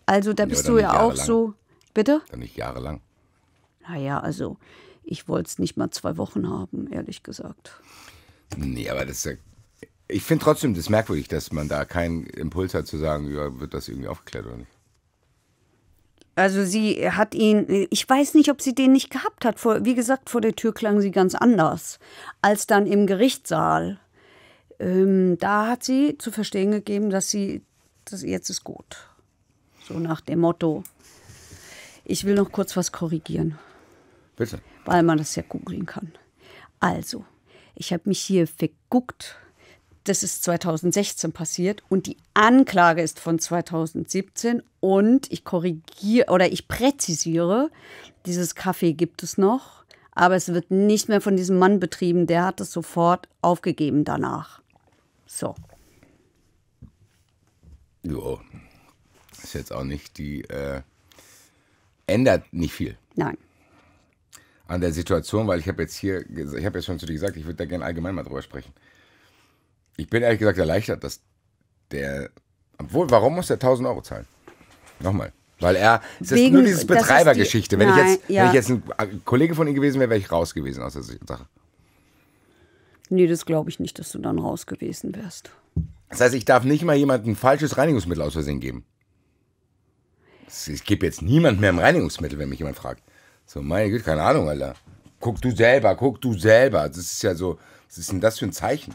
Also da bist ja, du ja jahrelang. auch so. Bitte? Dann nicht jahrelang. Naja, also ich wollte es nicht mal zwei Wochen haben, ehrlich gesagt. Nee, aber das ist ja ich finde trotzdem das merkwürdig, dass man da keinen Impuls hat zu sagen, ja, wird das irgendwie aufgeklärt oder nicht. Also sie hat ihn, ich weiß nicht, ob sie den nicht gehabt hat. Vor, wie gesagt, vor der Tür klang sie ganz anders als dann im Gerichtssaal. Ähm, da hat sie zu verstehen gegeben, dass sie, dass jetzt ist gut. So nach dem Motto. Ich will noch kurz was korrigieren. Bitte. Weil man das ja googeln kann. Also, ich habe mich hier verguckt das ist 2016 passiert und die Anklage ist von 2017 und ich korrigiere oder ich präzisiere, dieses Kaffee gibt es noch, aber es wird nicht mehr von diesem Mann betrieben, der hat es sofort aufgegeben danach. So. Jo, ist jetzt auch nicht die, äh, ändert nicht viel. Nein an der Situation, weil ich habe jetzt hier, ich habe jetzt schon zu dir gesagt, ich würde da gerne allgemein mal drüber sprechen. Ich bin ehrlich gesagt erleichtert, dass der. Obwohl, warum muss der 1000 Euro zahlen? Nochmal. Weil er, es Wegen, ist nur dieses Betreibergeschichte. Die, wenn, ich jetzt, ja. wenn ich jetzt ein Kollege von ihm gewesen wäre, wäre ich raus gewesen aus der Sache. Nee, das glaube ich nicht, dass du dann raus gewesen wärst. Das heißt, ich darf nicht mal jemandem falsches Reinigungsmittel aus Versehen geben. Ich gebe jetzt niemand mehr ein Reinigungsmittel, wenn mich jemand fragt. So, meine Güte, keine Ahnung, Alter. Guck du selber, guck du selber. Das ist ja so, was ist denn das für ein Zeichen?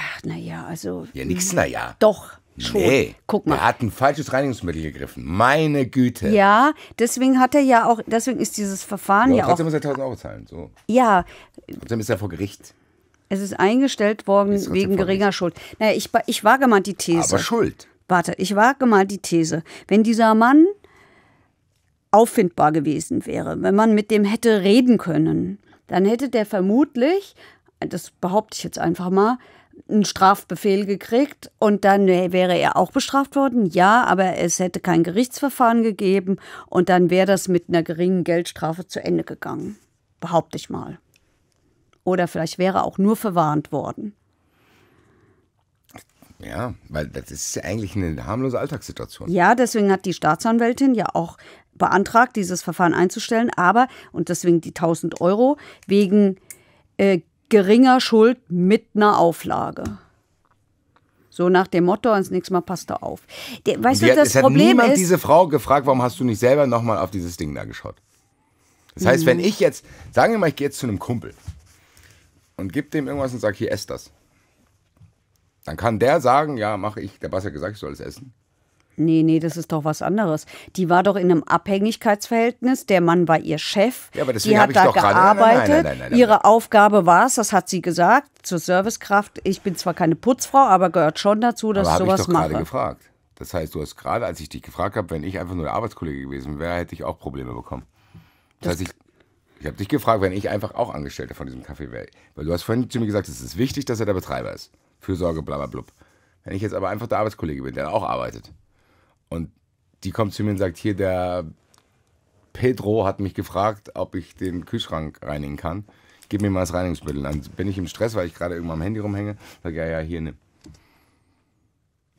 Ach, naja, also. Ja, nix, hm, naja. Doch. Schon. Nee, guck mal. Er hat ein falsches Reinigungsmittel gegriffen. Meine Güte. Ja, deswegen hat er ja auch, deswegen ist dieses Verfahren ja, auch. Trotzdem muss er 1000 Euro zahlen. So. Ja. Trotzdem ist er vor Gericht. Es ist eingestellt worden ist wegen geringer Schuld. Naja, ich, ich wage mal die These. Aber Schuld. Warte, ich wage mal die These. Wenn dieser Mann auffindbar gewesen wäre, wenn man mit dem hätte reden können, dann hätte der vermutlich, das behaupte ich jetzt einfach mal, einen Strafbefehl gekriegt und dann äh, wäre er auch bestraft worden. Ja, aber es hätte kein Gerichtsverfahren gegeben und dann wäre das mit einer geringen Geldstrafe zu Ende gegangen, behaupte ich mal. Oder vielleicht wäre er auch nur verwarnt worden. Ja, weil das ist ja eigentlich eine harmlose Alltagssituation. Ja, deswegen hat die Staatsanwältin ja auch beantragt, dieses Verfahren einzustellen, aber, und deswegen die 1000 Euro, wegen äh, geringer Schuld mit einer Auflage. So nach dem Motto, ans nächste Mal passt er auf. weißt die, du, das Problem hat niemand ist, diese Frau gefragt, warum hast du nicht selber nochmal auf dieses Ding da geschaut? Das heißt, mhm. wenn hm. ich jetzt, sagen wir mal, ich gehe jetzt zu einem Kumpel und gebe dem irgendwas und sage, hier, ess das. Dann kann der sagen, ja, mache ich, der Bass hat gesagt, ich soll es essen. Nee, nee, das ist doch was anderes. Die war doch in einem Abhängigkeitsverhältnis. Der Mann war ihr Chef. Ja, aber deswegen die hat da gearbeitet. Nein, nein, nein, Ihre Aufgabe war es, das hat sie gesagt, zur Servicekraft. Ich bin zwar keine Putzfrau, aber gehört schon dazu, dass aber ich sowas mache. ich doch mache. gerade gefragt. Das heißt, du hast gerade, als ich dich gefragt habe, wenn ich einfach nur der Arbeitskollege gewesen wäre, hätte ich auch Probleme bekommen. Das, das heißt, ich, ich habe dich gefragt, wenn ich einfach auch Angestellter von diesem Café wäre. Weil du hast vorhin zu mir gesagt, es ist wichtig, dass er der Betreiber ist. Fürsorge, bla bla blub. Wenn ich jetzt aber einfach der Arbeitskollege bin, der auch arbeitet, und die kommt zu mir und sagt, hier, der Pedro hat mich gefragt, ob ich den Kühlschrank reinigen kann. Gib mir mal das Reinigungsmittel. Dann bin ich im Stress, weil ich gerade irgendwo am Handy rumhänge. Sag, ja, ja, hier, ne.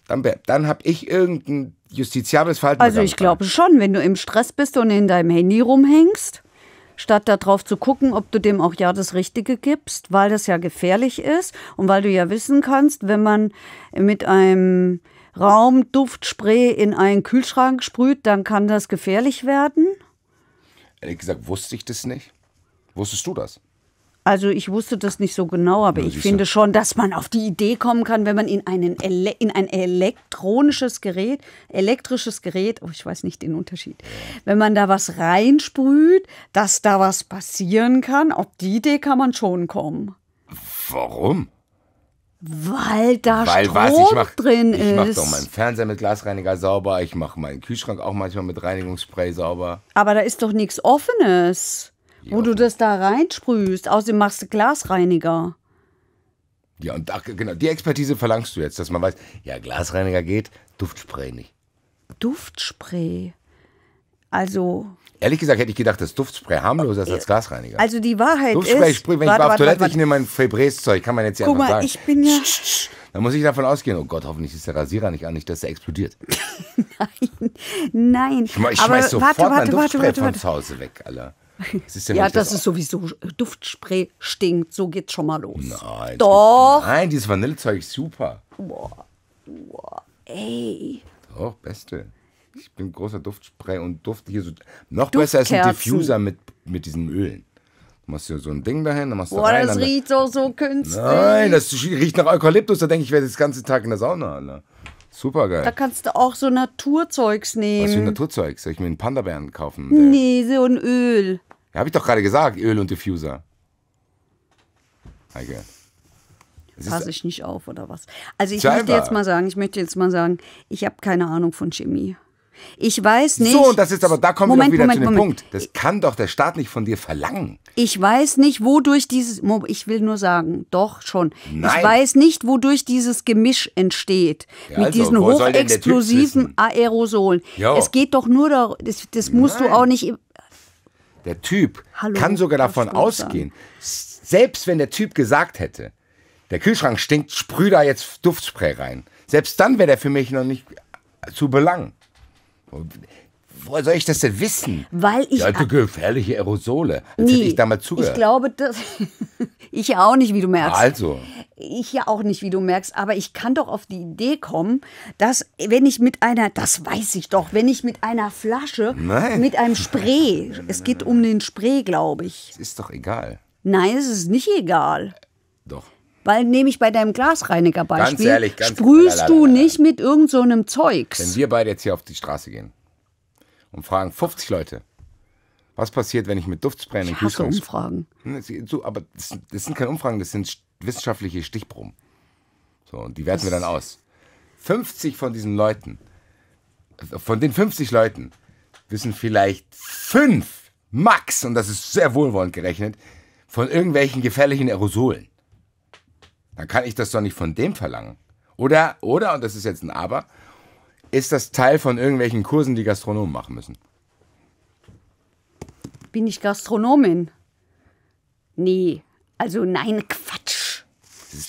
Dann, dann habe ich irgendein justiziables Verhalten. Also ich glaube schon, wenn du im Stress bist und in deinem Handy rumhängst, statt darauf zu gucken, ob du dem auch ja das Richtige gibst, weil das ja gefährlich ist und weil du ja wissen kannst, wenn man mit einem Raumduftspray in einen Kühlschrank sprüht, dann kann das gefährlich werden? Ehrlich gesagt, wusste ich das nicht. Wusstest du das? Also ich wusste das nicht so genau, aber ja, ich finde schon, dass man auf die Idee kommen kann, wenn man in, einen Ele in ein elektronisches Gerät, elektrisches Gerät, oh, ich weiß nicht den Unterschied, wenn man da was reinsprüht, dass da was passieren kann, auf die Idee kann man schon kommen. Warum? Weil da Weil, Strom was, ich mach, drin ich ist. Ich mache doch meinen Fernseher mit Glasreiniger sauber. Ich mache meinen Kühlschrank auch manchmal mit Reinigungsspray sauber. Aber da ist doch nichts Offenes, ja. wo du das da reinsprühst. Außerdem machst du Glasreiniger. Ja, und ach, genau, die Expertise verlangst du jetzt, dass man weiß, ja, Glasreiniger geht, Duftspray nicht. Duftspray. Also Ehrlich gesagt hätte ich gedacht, das Duftspray harmloser ist als Glasreiniger. Also die Wahrheit Duftspray, ist... Duftspray, wenn warte, ich mal auf warte, Toilette, warte, ich nehme mein Febreze-Zeug, kann man jetzt ja Guck einfach mal, sagen. ich bin ja... Dann muss ich davon ausgehen, oh Gott, hoffentlich ist der Rasierer nicht an, nicht, dass der explodiert. nein, nein. Ich, ich schmeiß sofort warte, warte, mein Duftspray warte, von zu Hause weg, Alter. ja, das, das ist sowieso Duftspray stinkt, so geht's schon mal los. Nein. Doch. Nein, dieses Vanillezeug ist super. Boah. Boah. Ey. Doch, beste. Ich bin großer Duftspray und Duft hier so. Noch besser ist ein Diffuser mit, mit diesen Ölen. Du machst dir so ein Ding dahin, dann machst du Boah, rein, das riecht doch so künstlich. Nein, das riecht nach Eukalyptus. Da denke ich, ich werde den ganzen Tag in der Sauna, Alter. Super geil. Da kannst du auch so Naturzeugs nehmen. Was für Naturzeugs? Soll ich mir einen Panda-Bären kaufen? Nee, so ein Öl. Ja, habe ich doch gerade gesagt, Öl und Diffuser. Heike. Passe ich nicht auf oder was? Also ich Scheinbar. möchte jetzt mal sagen, ich möchte jetzt mal sagen, ich habe keine Ahnung von Chemie. Ich weiß nicht. So, und das ist aber, da kommen Moment, wir wieder Moment, zu dem Moment. Punkt. Das kann doch der Staat nicht von dir verlangen. Ich weiß nicht, wodurch dieses, ich will nur sagen, doch schon. Nein. Ich weiß nicht, wodurch dieses Gemisch entsteht. Ja, mit also, diesen hochexplosiven Aerosolen. Jo. Es geht doch nur darum, das, das musst Nein. du auch nicht. Der Typ Hallo, kann sogar davon ausgehen, selbst wenn der Typ gesagt hätte, der Kühlschrank stinkt, sprüh da jetzt Duftspray rein. Selbst dann wäre der für mich noch nicht zu belangen. Woher soll ich das denn wissen? Weil ich. Also gefährliche Aerosole. Als nee, hätte ich damals zugehört. Ich glaube, das ich ja auch nicht, wie du merkst. Also. Ich ja auch nicht, wie du merkst. Aber ich kann doch auf die Idee kommen, dass, wenn ich mit einer, das weiß ich doch, wenn ich mit einer Flasche, Nein. mit einem Spray, es geht um den Spray, glaube ich. Es ist doch egal. Nein, es ist nicht egal. Doch. Weil nämlich bei deinem Glasreiniger Glasreinigerbeispiel ganz ehrlich, ganz sprühst lalalala. du nicht mit irgend so einem Zeugs. Wenn wir beide jetzt hier auf die Straße gehen und fragen 50 Leute, was passiert, wenn ich mit Duftspray in den Kühlschrank... Ich Umfragen. Hm, so, aber das, das, sind keine Umfragen, das sind wissenschaftliche Stichproben. So, und die werten das wir dann aus. 50 von diesen Leuten, von den 50 Leuten, wissen vielleicht fünf max, und das ist sehr wohlwollend gerechnet, von irgendwelchen gefährlichen Aerosolen dann kann ich das doch nicht von dem verlangen. Oder, oder, und das ist jetzt ein Aber, ist das Teil von irgendwelchen Kursen, die Gastronomen machen müssen? Bin ich Gastronomin? Nee, also nein, Quatsch.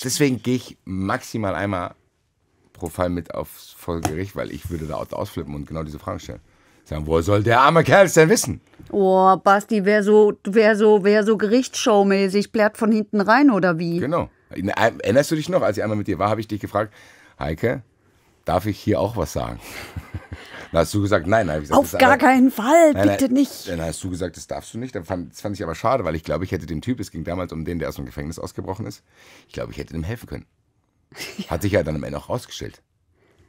Deswegen gehe ich maximal einmal pro Fall mit aufs Vollgericht, weil ich würde da ausflippen und genau diese Fragen stellen. Sagen, wo soll der arme Kerl es denn wissen? Oh, Basti, wer so, wer so, wer so Gerichtsshow-mäßig, blärt von hinten rein oder wie? Genau. Erinnerst du dich noch, als ich einmal mit dir war, habe ich dich gefragt, Heike, darf ich hier auch was sagen? Dann hast du gesagt, nein, nein. Gesagt, Auf gar aber, keinen Fall, nein, bitte nein, nicht. Dann hast du gesagt, das darfst du nicht. Das fand, das fand ich aber schade, weil ich glaube, ich hätte dem Typ, es ging damals um den, der aus dem Gefängnis ausgebrochen ist, ich glaube, ich hätte dem helfen können. Ja. Hat sich ja dann am Ende auch rausgestellt.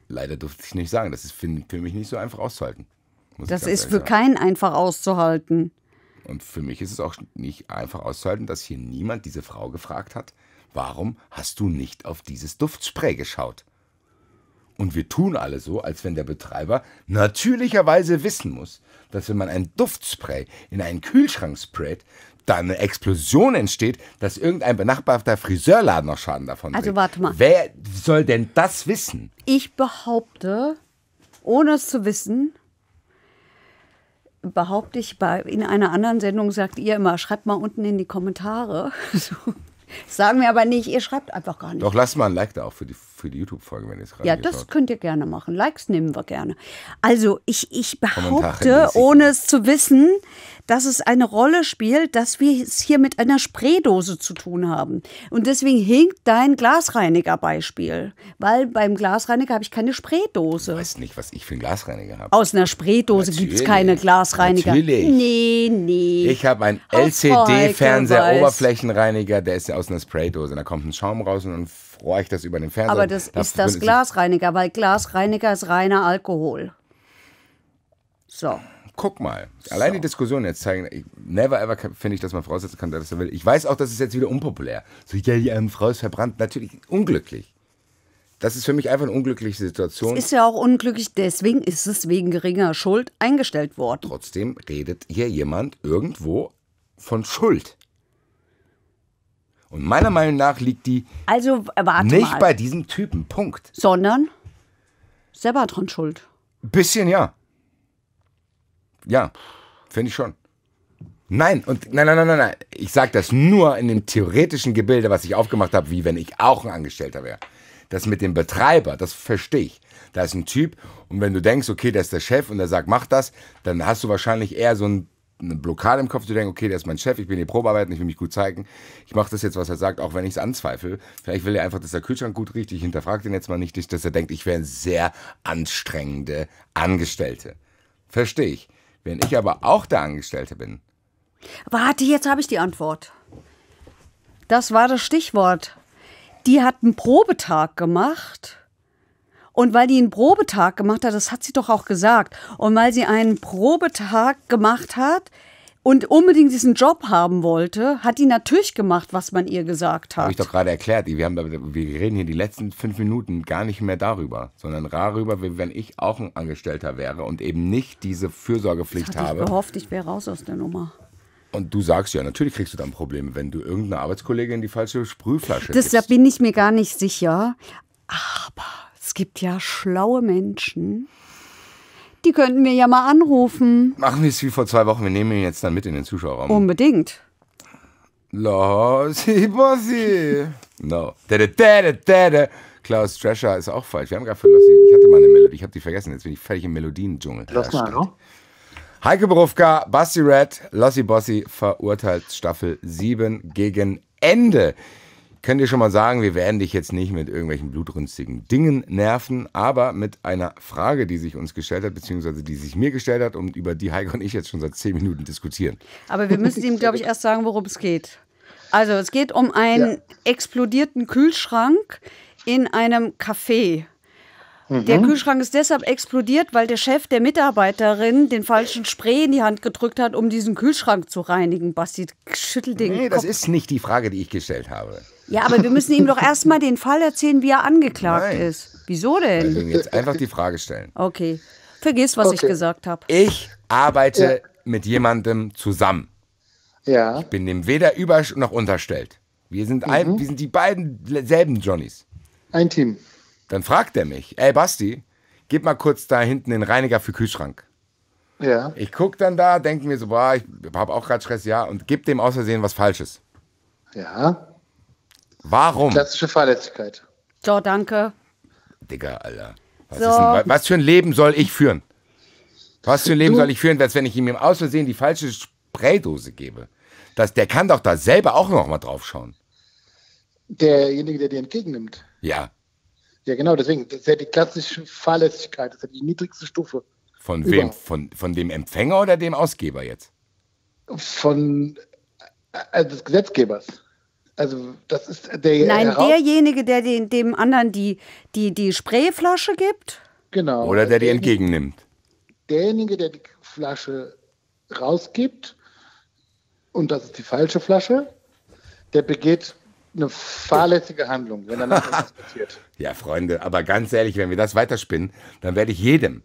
Leider durfte ich nicht sagen. Das ist für, für mich nicht so einfach auszuhalten. Das ist für sagen. keinen einfach auszuhalten. Und für mich ist es auch nicht einfach auszuhalten, dass hier niemand diese Frau gefragt hat, Warum hast du nicht auf dieses Duftspray geschaut? Und wir tun alle so, als wenn der Betreiber natürlicherweise wissen muss, dass wenn man ein Duftspray in einen Kühlschrank sprayt, da eine Explosion entsteht, dass irgendein benachbarter Friseurladen noch Schaden davon hat. Also warte mal. Wer soll denn das wissen? Ich behaupte, ohne es zu wissen, behaupte ich, bei, in einer anderen Sendung sagt ihr immer, schreibt mal unten in die Kommentare. Sagen wir aber nicht, ihr schreibt einfach gar nicht. Doch, lasst mal ein Like da auch für die für die YouTube-Folge, wenn ihr es gerade Ja, das könnt ihr gerne machen. Likes nehmen wir gerne. Also ich, ich behaupte, ohne es zu wissen, dass es eine Rolle spielt, dass wir es hier mit einer Spraydose zu tun haben. Und deswegen hinkt dein Glasreiniger-Beispiel. Weil beim Glasreiniger habe ich keine Spraydose. Du weißt nicht, was ich für einen Glasreiniger habe. Aus einer Spraydose gibt es keine Glasreiniger. Natürlich. Nee, nee. Ich habe einen LCD-Fernseher-Oberflächenreiniger, der ist ja aus einer Spraydose. Da kommt ein Schaum raus und dann freue ich das über den Fernseher. Aber das, das ist das Glasreiniger, weil Glasreiniger ist reiner Alkohol. So. Guck mal, allein so. die Diskussion jetzt zeigen, ich, never ever finde ich, dass man voraussetzen kann, dass er will. Ich weiß auch, das ist jetzt wieder unpopulär. So, ja, die ähm, Frau ist verbrannt. Natürlich unglücklich. Das ist für mich einfach eine unglückliche Situation. Es ist ja auch unglücklich, deswegen ist es wegen geringer Schuld eingestellt worden. Trotzdem redet hier jemand irgendwo von Schuld. Und meiner Meinung nach liegt die also, warte nicht mal. bei diesem Typen. Punkt. Sondern selber dran schuld. Bisschen ja. Ja, finde ich schon. Nein, und nein, nein, nein, nein, nein. Ich sage das nur in dem theoretischen Gebilde, was ich aufgemacht habe, wie wenn ich auch ein Angestellter wäre. Das mit dem Betreiber, das verstehe ich. Da ist ein Typ und wenn du denkst, okay, der ist der Chef und der sagt, mach das, dann hast du wahrscheinlich eher so ein eine Blockade im Kopf zu denken, okay, der ist mein Chef, ich bin hier Probearbeiten, ich will mich gut zeigen. Ich mache das jetzt, was er sagt, auch wenn ich es anzweifle. Vielleicht will er einfach, dass der Kühlschrank gut riecht. Ich hinterfrage den jetzt mal nicht, dass er denkt, ich wäre eine sehr anstrengende Angestellte. Verstehe ich. Wenn ich aber auch der Angestellte bin. Warte, jetzt habe ich die Antwort. Das war das Stichwort. Die hat einen Probetag gemacht und weil die einen Probetag gemacht hat, das hat sie doch auch gesagt, und weil sie einen Probetag gemacht hat, und unbedingt diesen Job haben wollte, hat die natürlich gemacht, was man ihr gesagt hat. Habe ich doch gerade erklärt. Wir, haben, wir reden hier die letzten fünf Minuten gar nicht mehr darüber, sondern darüber, wie wenn ich auch ein Angestellter wäre und eben nicht diese Fürsorgepflicht das hatte habe. Ich gehofft, ich wäre raus aus der Nummer. Und du sagst ja, natürlich kriegst du dann Probleme, wenn du irgendeiner Arbeitskollegin die falsche Sprühflasche Das gibst. bin ich mir gar nicht sicher. Aber es gibt ja schlaue Menschen. Die könnten wir ja mal anrufen. Machen wir es wie vor zwei Wochen. Wir nehmen ihn jetzt dann mit in den Zuschauerraum. Unbedingt. Lossi Bossi. No. Klaus Drescher ist auch falsch. Wir haben gerade für Lossi. Ich hatte mal eine Melodie. Ich habe die vergessen. Jetzt bin ich fertig im Melodien-Dschungel. Lass mal, hallo. Heike Berufka, Basti Red, Lossi Bossi verurteilt Staffel 7 gegen Ende kann dir schon mal sagen, wir werden dich jetzt nicht mit irgendwelchen blutrünstigen Dingen nerven, aber mit einer Frage, die sich uns gestellt hat, beziehungsweise die sich mir gestellt hat und über die Heike und ich jetzt schon seit zehn Minuten diskutieren. Aber wir müssen ihm, glaube ich, erst sagen, worum es geht. Also, es geht um einen ja. explodierten Kühlschrank in einem Café. Mhm. Der Kühlschrank ist deshalb explodiert, weil der Chef der Mitarbeiterin den falschen Spray in die Hand gedrückt hat, um diesen Kühlschrank zu reinigen. Basti, schüttel den nee, Kopf. Nee, das ist nicht die Frage, die ich gestellt habe. Ja, aber wir müssen ihm doch erstmal den Fall erzählen, wie er angeklagt Nein. ist. Wieso denn? Wir Jetzt einfach die Frage stellen. Okay. Vergiss, was okay. ich gesagt habe. Ich arbeite ja. mit jemandem zusammen. Ja. Ich bin dem weder über noch unterstellt. Wir sind, mhm. ein, wir sind die beiden selben Johnnies. Ein Team. Dann fragt er mich, ey Basti, gib mal kurz da hinten den Reiniger für Kühlschrank. Ja. Ich gucke dann da, denke mir so, boah, ich habe auch gerade Stress, ja, und gib dem aus Versehen was Falsches. Ja. Warum? Klassische Fahrlässigkeit. So, danke. Digga, Alter. Was, so. denn, was, für ein Leben soll ich führen? Was für ein Leben du? soll ich führen, dass wenn ich ihm aus Versehen die falsche Spraydose gebe? Das, der kann doch da selber auch noch mal drauf schauen. Derjenige, der dir entgegennimmt. Ja. Ja, genau, deswegen. Das ist ja die klassische Fahrlässigkeit. Das ist ja die niedrigste Stufe. Von Über. wem? Von, von dem Empfänger oder dem Ausgeber jetzt? Von also des Gesetzgebers. Also das ist der Nein, Heraus derjenige, der den, dem anderen die, die, die Sprayflasche gibt. Genau. Oder der die entgegennimmt. Derjenige, der die Flasche rausgibt, und das ist die falsche Flasche, der begeht eine fahrlässige Handlung, wenn danach etwas passiert. Ja, Freunde, aber ganz ehrlich, wenn wir das weiterspinnen, dann werde ich jedem,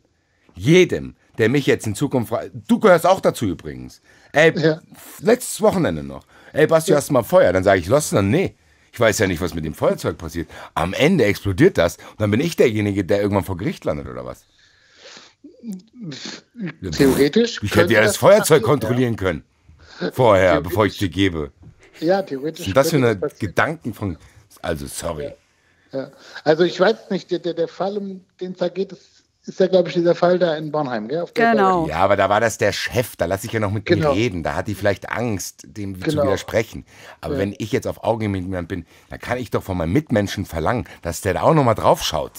jedem, der mich jetzt in Zukunft fragt, du gehörst auch dazu übrigens. Ey, ja. letztes Wochenende noch ey Basti, hast du mal Feuer? Dann sage ich, dann nee. Ich weiß ja nicht, was mit dem Feuerzeug passiert. Am Ende explodiert das und dann bin ich derjenige, der irgendwann vor Gericht landet oder was? Theoretisch. Ich hätte ja das, Feuerzeug kontrollieren ja. können. Vorher, bevor ich dir gebe. Ja, theoretisch. Und das für eine das Gedanken von. Also, sorry. Ja. Ja. Also, ich weiß nicht, der, der Fall, um den es da geht, ist ist ja, glaube ich, dieser Fall da in Bornheim, gell? genau. ja, aber da war das der Chef, da lasse ich ja noch mit genau. ihm reden. Da hat die vielleicht Angst, dem genau. zu widersprechen. Aber ja. wenn ich jetzt auf Augenhöhe mit jemandem bin, dann kann ich doch von meinem Mitmenschen verlangen, dass der da auch nochmal drauf schaut.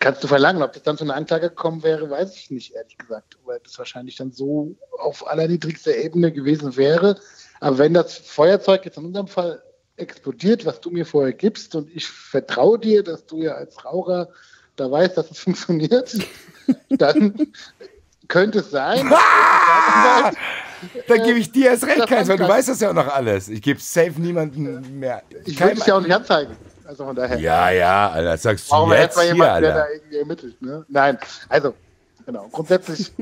Kannst du verlangen, ob das dann zu einer Anklage gekommen wäre, weiß ich nicht, ehrlich gesagt, weil das wahrscheinlich dann so auf allerniedrigster Ebene gewesen wäre. Aber wenn das Feuerzeug jetzt in unserem Fall explodiert, was du mir vorher gibst, und ich vertraue dir, dass du ja als Raucher da weiß, dass es funktioniert, dann könnte es sein. Ah! Dann gebe ich dir erst recht keins, weil du weißt das ja auch noch alles. Ich gebe safe niemanden mehr. Ich kann es ja auch nicht anzeigen. Also von daher. Ja, ja, Alter, sagst du jetzt, jetzt mal jemand, hier, Alter. der da irgendwie ermittelt. Ne? Nein, also, genau. Grundsätzlich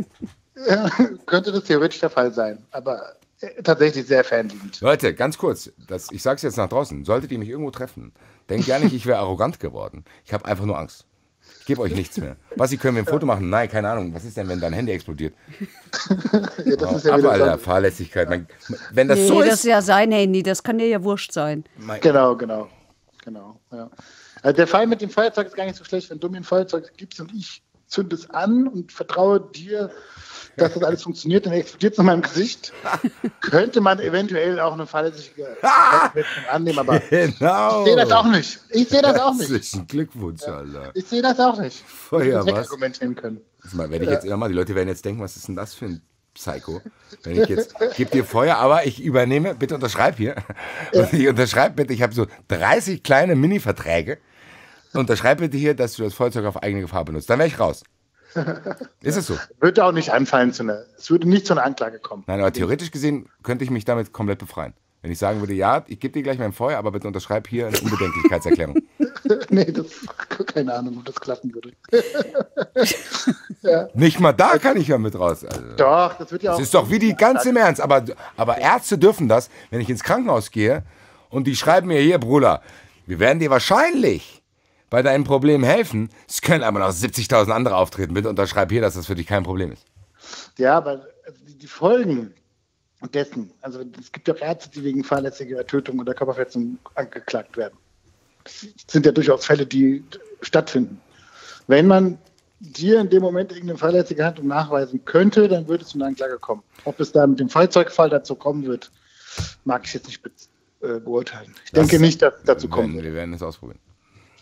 könnte das theoretisch der Fall sein, aber äh, tatsächlich sehr fanliebend. Leute, ganz kurz, das, ich sage es jetzt nach draußen. Solltet ihr mich irgendwo treffen, denkt gar nicht, ich wäre arrogant geworden. Ich habe einfach nur Angst. Ich gebe euch nichts mehr. Was, Basti, können wir ein Foto machen? Nein, keine Ahnung. Was ist denn, wenn dein Handy explodiert? ja, das ist ja Aber Alter, Fahrlässigkeit. Man, wenn das nee, so ist. Das ist ja sein Handy, das kann dir ja wurscht sein. Genau, genau. genau ja. also der Fall mit dem Feuerzeug ist gar nicht so schlecht, wenn du mir ein Feuerzeug gibst und ich zünde es an und vertraue dir, dass das alles funktioniert, dann explodiert es in meinem Gesicht. Könnte man eventuell auch eine fahrlässige annehmen, aber genau. ich sehe das auch nicht. Ich sehe das auch nicht. Herzlichen Glückwunsch, Alter. Ich sehe das auch nicht. Feuer, was? können. Mal, wenn ich jetzt, mal, die Leute werden jetzt denken, was ist denn das für ein Psycho. Wenn ich jetzt, gib dir Feuer, aber ich übernehme, bitte unterschreib hier. Ja. ich unterschreibe bitte, ich habe so 30 kleine Mini-Verträge. Unterschreib bitte hier, dass du das Feuerzeug auf eigene Gefahr benutzt. Dann wäre ich raus. Ist es so? Würde auch nicht anfallen zu einer, es würde nicht zu einer Anklage kommen. Nein, aber theoretisch gesehen könnte ich mich damit komplett befreien. Wenn ich sagen würde, ja, ich gebe dir gleich mein Feuer, aber bitte unterschreib hier eine Unbedenklichkeitserklärung. nee, das keine Ahnung, ob das klappen würde. ja. Nicht mal da kann ich ja mit raus. Also, doch, das wird ja das auch. Das ist doch wie die ganz im Ernst. Aber, aber Ärzte dürfen das, wenn ich ins Krankenhaus gehe und die schreiben mir hier, Bruder, wir werden dir wahrscheinlich bei deinem Problem helfen. Es können aber noch 70.000 andere auftreten. Bitte unterschreib hier, dass das für dich kein Problem ist. Ja, aber also die Folgen dessen, also es gibt ja auch Ärzte, die wegen fahrlässiger Tötung oder Körperverletzung angeklagt werden. Das sind ja durchaus Fälle, die stattfinden. Wenn man dir in dem Moment irgendeine fahrlässige Handlung nachweisen könnte, dann würde es zu einer Anklage kommen. Ob es da mit dem Fahrzeugfall dazu kommen wird, mag ich jetzt nicht be äh, beurteilen. Ich das denke nicht, dass dazu kommen wird. Wir werden es ausprobieren.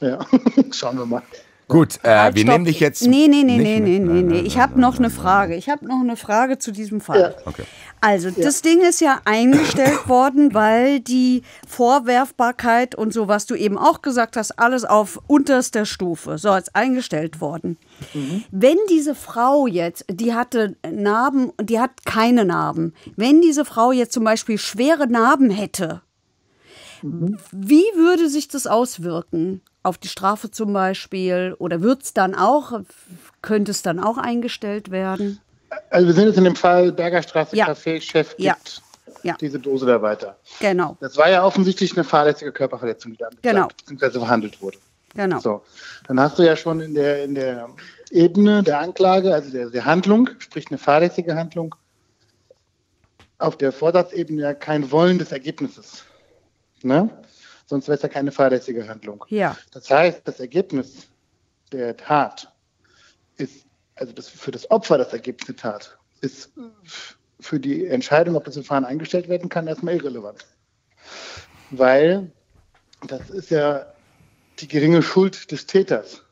Ja, schauen wir mal. Gut, äh, wir Stopp. nehmen dich jetzt. Nee, nee, nee, nee, nee, nee, nee. Ich habe noch eine Frage. Ich habe noch eine Frage zu diesem Fall. Ja. Okay. Also, ja. das Ding ist ja eingestellt worden, weil die Vorwerfbarkeit und so, was du eben auch gesagt hast, alles auf unterster Stufe, so jetzt eingestellt worden. Mhm. Wenn diese Frau jetzt, die hatte Narben, und die hat keine Narben. Wenn diese Frau jetzt zum Beispiel schwere Narben hätte, mhm. wie würde sich das auswirken? auf die Strafe zum Beispiel? Oder wird es dann auch, könnte es dann auch eingestellt werden? Also wir sind jetzt in dem Fall Bergerstraße ja. Café-Chef gibt ja. Ja. diese Dose da weiter. Genau. Das war ja offensichtlich eine fahrlässige Körperverletzung, die da genau. bzw. verhandelt wurde. Genau. So. Dann hast du ja schon in der, in der Ebene der Anklage, also der, der Handlung, sprich eine fahrlässige Handlung, auf der Vorsatzebene ja kein Wollen des Ergebnisses. Ne? sonst wäre es ja keine fahrlässige Handlung. Ja. Das heißt, das Ergebnis der Tat ist, also das, für das Opfer das Ergebnis der Tat ist für die Entscheidung, ob das Verfahren eingestellt werden kann, erstmal irrelevant. Weil das ist ja die geringe Schuld des Täters.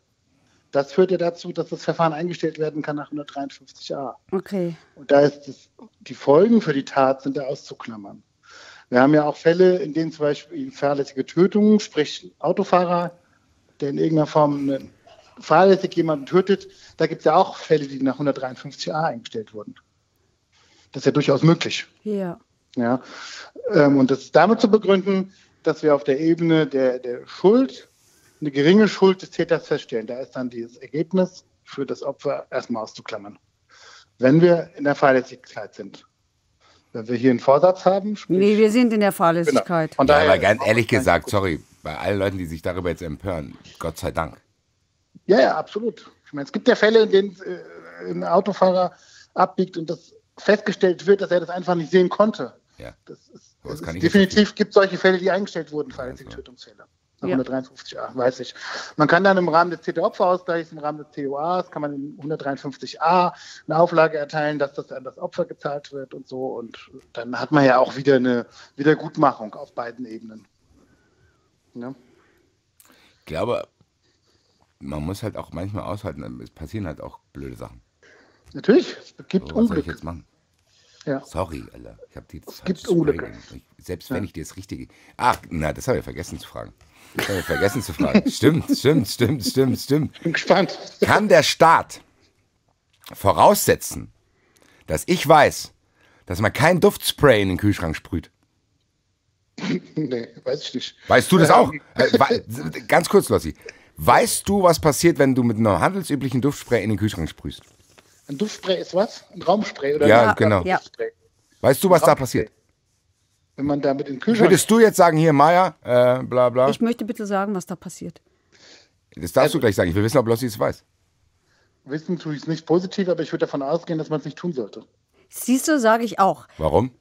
Das führt ja dazu, dass das Verfahren eingestellt werden kann nach 153a. Okay. Und da ist das, die Folgen für die Tat sind da auszuklammern. Wir haben ja auch Fälle, in denen zum Beispiel fahrlässige Tötungen, sprich Autofahrer, der in irgendeiner Form fahrlässig jemanden tötet, da gibt es ja auch Fälle, die nach 153a eingestellt wurden. Das ist ja durchaus möglich. Ja. ja. Ähm, und das ist damit zu begründen, dass wir auf der Ebene der, der Schuld eine geringe Schuld des Täters feststellen. Da ist dann dieses Ergebnis für das Opfer erstmal auszuklammern, wenn wir in der Fahrlässigkeit sind. Wenn wir hier einen Vorsatz haben? Sprich, nee, wir sind in der Fahrlässigkeit. Genau. Ja, aber ganz ehrlich gesagt, sorry, bei allen Leuten, die sich darüber jetzt empören, Gott sei Dank. Ja, ja, absolut. Ich meine, es gibt ja Fälle, in denen äh, ein Autofahrer abbiegt und das festgestellt wird, dass er das einfach nicht sehen konnte. Ja. Das ist, das ist definitiv gibt es solche Fälle, die eingestellt wurden, Fahrlässige also. Tötungsfälle. 153a, ah, weiß ich. Man kann dann im Rahmen des CT-Opferausgleichs, im Rahmen des COAs, kann man in 153a eine Auflage erteilen, dass das an das Opfer gezahlt wird und so. Und dann hat man ja auch wieder eine Wiedergutmachung auf beiden Ebenen. Ja. Ich glaube, man muss halt auch manchmal aushalten, es passieren halt auch blöde Sachen. Natürlich, es gibt so, was Soll ich jetzt machen? Ja. Sorry, Alter. Ich habe die Zeit. Es gibt Unglück. selbst wenn ja. ich dir das Richtige. Ach, na, das habe ich vergessen zu fragen. Ich habe vergessen zu fragen. stimmt, stimmt, stimmt, stimmt, stimmt. Ich bin gespannt. Kann der Staat voraussetzen, dass ich weiß, dass man kein Duftspray in den Kühlschrank sprüht? Nee, weiß ich nicht. Weißt du das äh, auch? Äh, ganz kurz, Lossi. Weißt du, was passiert, wenn du mit einem handelsüblichen Duftspray in den Kühlschrank sprühst? Ein Duftspray ist was? Ein Raumspray oder Ja, genau. Ja. Weißt du, was da passiert? wenn man damit in den Kühlschrank. Würdest du jetzt sagen, hier, Maya, äh, bla bla? Ich möchte bitte sagen, was da passiert. Das darfst du äh, gleich sagen. Ich will wissen, ob Lossi es weiß. Wissen tue ich es nicht positiv, aber ich würde davon ausgehen, dass man es nicht tun sollte. Siehst du, sage ich auch. Warum?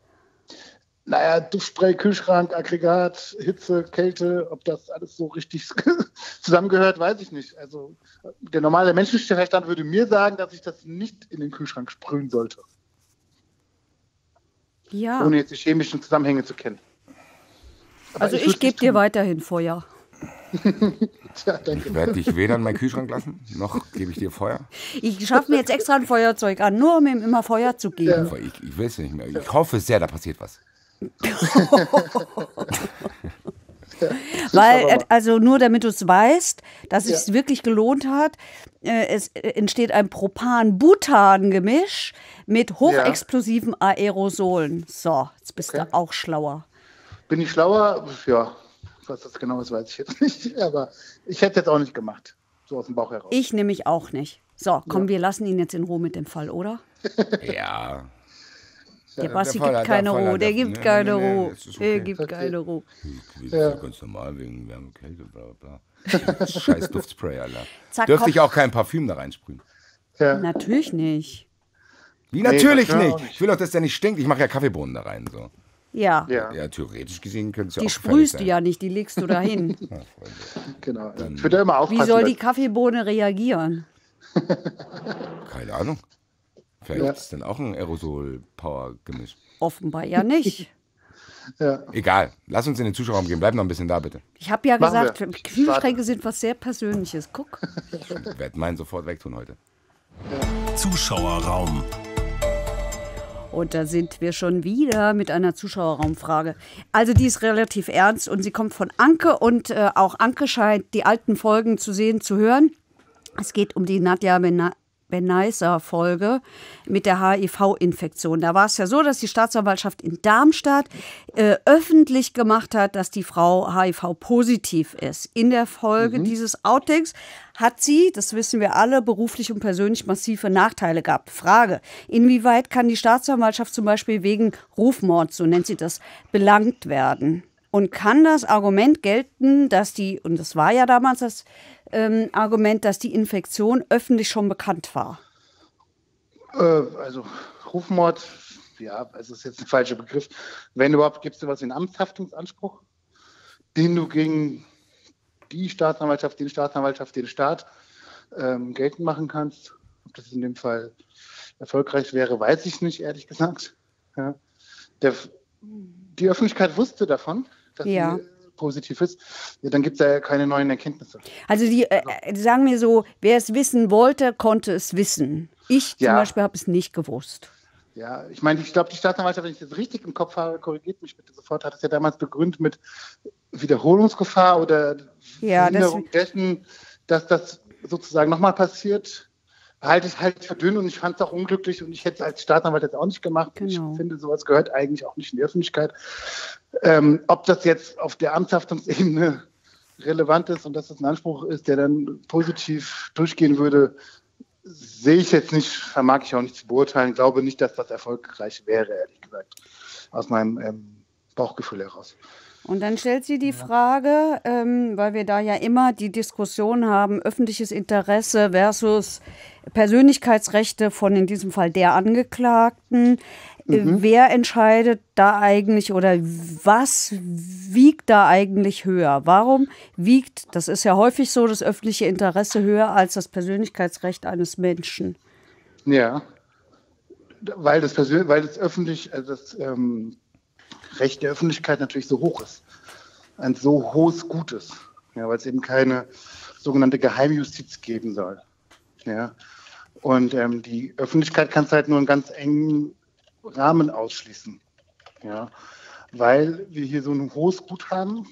Naja, Duftspray, Kühlschrank, Aggregat, Hitze, Kälte, ob das alles so richtig zusammengehört, weiß ich nicht. Also der normale Menschenverstand würde mir sagen, dass ich das nicht in den Kühlschrank sprühen sollte. Ja. Ohne jetzt die chemischen Zusammenhänge zu kennen. Aber also ich, ich gebe dir weiterhin Feuer. Tja, ich werde dich weder in meinen Kühlschrank lassen, noch gebe ich dir Feuer. Ich schaffe mir jetzt extra ein Feuerzeug an, nur um ihm immer Feuer zu geben. Ja. Ich, ich will es nicht mehr. Ich hoffe sehr, da passiert was. Weil, äh, also nur damit du es weißt, dass ja. es wirklich gelohnt hat, äh, es äh, entsteht ein Propan-Butan-Gemisch mit hochexplosiven ja. Aerosolen. So, jetzt bist okay. du auch schlauer. Bin ich schlauer? Ja, was das genau ist, weiß ich jetzt nicht. Aber ich hätte jetzt auch nicht gemacht. So aus dem Bauch heraus. Ich nämlich auch nicht. So, komm, ja. wir lassen ihn jetzt in Ruhe mit dem Fall, oder? ja. Der Basti gibt keine Ruhe. Der gibt keine Ruhe. Der gibt keine Ruhe. Das ist ganz normal wegen Wärme, Kälte, bla bla. Scheiß Duftspray, Alter. Dürfte ich auch kein Parfüm da reinsprühen. Ja. Natürlich nicht. Wie natürlich nee, nicht. nicht. Ich will doch, dass der nicht stinkt. Ich mache ja Kaffeebohnen da rein. So. Ja. ja. ja. theoretisch gesehen könnte es ja die sprühst du ja nicht, die legst du dahin. ja, genau. Dann, ich würde immer aufpassen. Wie soll die Kaffeebohne reagieren? Keine Ahnung. Vielleicht ja. ist dann auch ein Aerosol-Power-Gemisch. Offenbar ja nicht. Egal. Lass uns in den Zuschauerraum gehen. Bleib noch ein bisschen da, bitte. Ich habe ja Machen gesagt, wir. Kühlschränke sind was sehr Persönliches. Guck. Ich werde meinen sofort wegtun heute. Ja. Zuschauerraum. Und da sind wir schon wieder mit einer Zuschauerraumfrage. Also die ist relativ ernst und sie kommt von Anke und äh, auch Anke scheint die alten Folgen zu sehen, zu hören. Es geht um die Nadja Mena Beneiser-Folge mit der HIV-Infektion. Da war es ja so, dass die Staatsanwaltschaft in Darmstadt äh, öffentlich gemacht hat, dass die Frau HIV-positiv ist. In der Folge mhm. dieses Outtakes hat sie, das wissen wir alle, beruflich und persönlich massive Nachteile gehabt. Frage, inwieweit kann die Staatsanwaltschaft zum Beispiel wegen Rufmord, so nennt sie das, belangt werden? Und kann das Argument gelten, dass die, und das war ja damals das ähm, Argument, dass die Infektion öffentlich schon bekannt war? Äh, also Rufmord, ja, also ist jetzt ein falscher Begriff. Wenn überhaupt, gibst du was in Amtshaftungsanspruch, den du gegen die Staatsanwaltschaft, den Staatsanwaltschaft, den Staat ähm, geltend machen kannst. Ob das in dem Fall erfolgreich wäre, weiß ich nicht, ehrlich gesagt. Ja. Der, die Öffentlichkeit wusste davon dass ja. sie äh, positiv ist, ja, dann gibt es ja keine neuen Erkenntnisse. Also die, äh, die genau. äh, sagen mir so, wer es wissen wollte, konnte es wissen. Ich zum ja. Beispiel habe es nicht gewusst. Ja, ich meine, ich glaube, die Staatsanwaltschaft, wenn ich das richtig im Kopf habe, korrigiert mich bitte sofort, hat es ja damals begründet mit Wiederholungsgefahr oder ja, Verhinderung das dessen, dass das sozusagen nochmal passiert halte ich halt für dünn und ich fand es auch unglücklich und ich hätte es als Staatsanwalt jetzt auch nicht gemacht. Genau. Ich finde, sowas gehört eigentlich auch nicht in die Öffentlichkeit. Ähm, ob das jetzt auf der Amtshaftungsebene relevant ist und dass das ein Anspruch ist, der dann positiv durchgehen würde, sehe ich jetzt nicht, vermag ich auch nicht zu beurteilen. Glaube nicht, dass das erfolgreich wäre, ehrlich gesagt, aus meinem ähm, Bauchgefühl heraus. Und dann stellt sie die ja. Frage, ähm, weil wir da ja immer die Diskussion haben, öffentliches Interesse versus Persönlichkeitsrechte von in diesem Fall der Angeklagten. Äh, mhm. Wer entscheidet da eigentlich oder was wiegt da eigentlich höher? Warum wiegt, das ist ja häufig so, das öffentliche Interesse höher als das Persönlichkeitsrecht eines Menschen? Ja, weil das, Persön weil das öffentlich, also das ähm Recht der Öffentlichkeit natürlich so hoch ist. Ein so hohes Gutes, ja, weil es eben keine sogenannte Geheimjustiz geben soll. Ja. Und ähm, die Öffentlichkeit kann es halt nur in ganz engen Rahmen ausschließen. Ja. Weil wir hier so ein hohes Gut haben,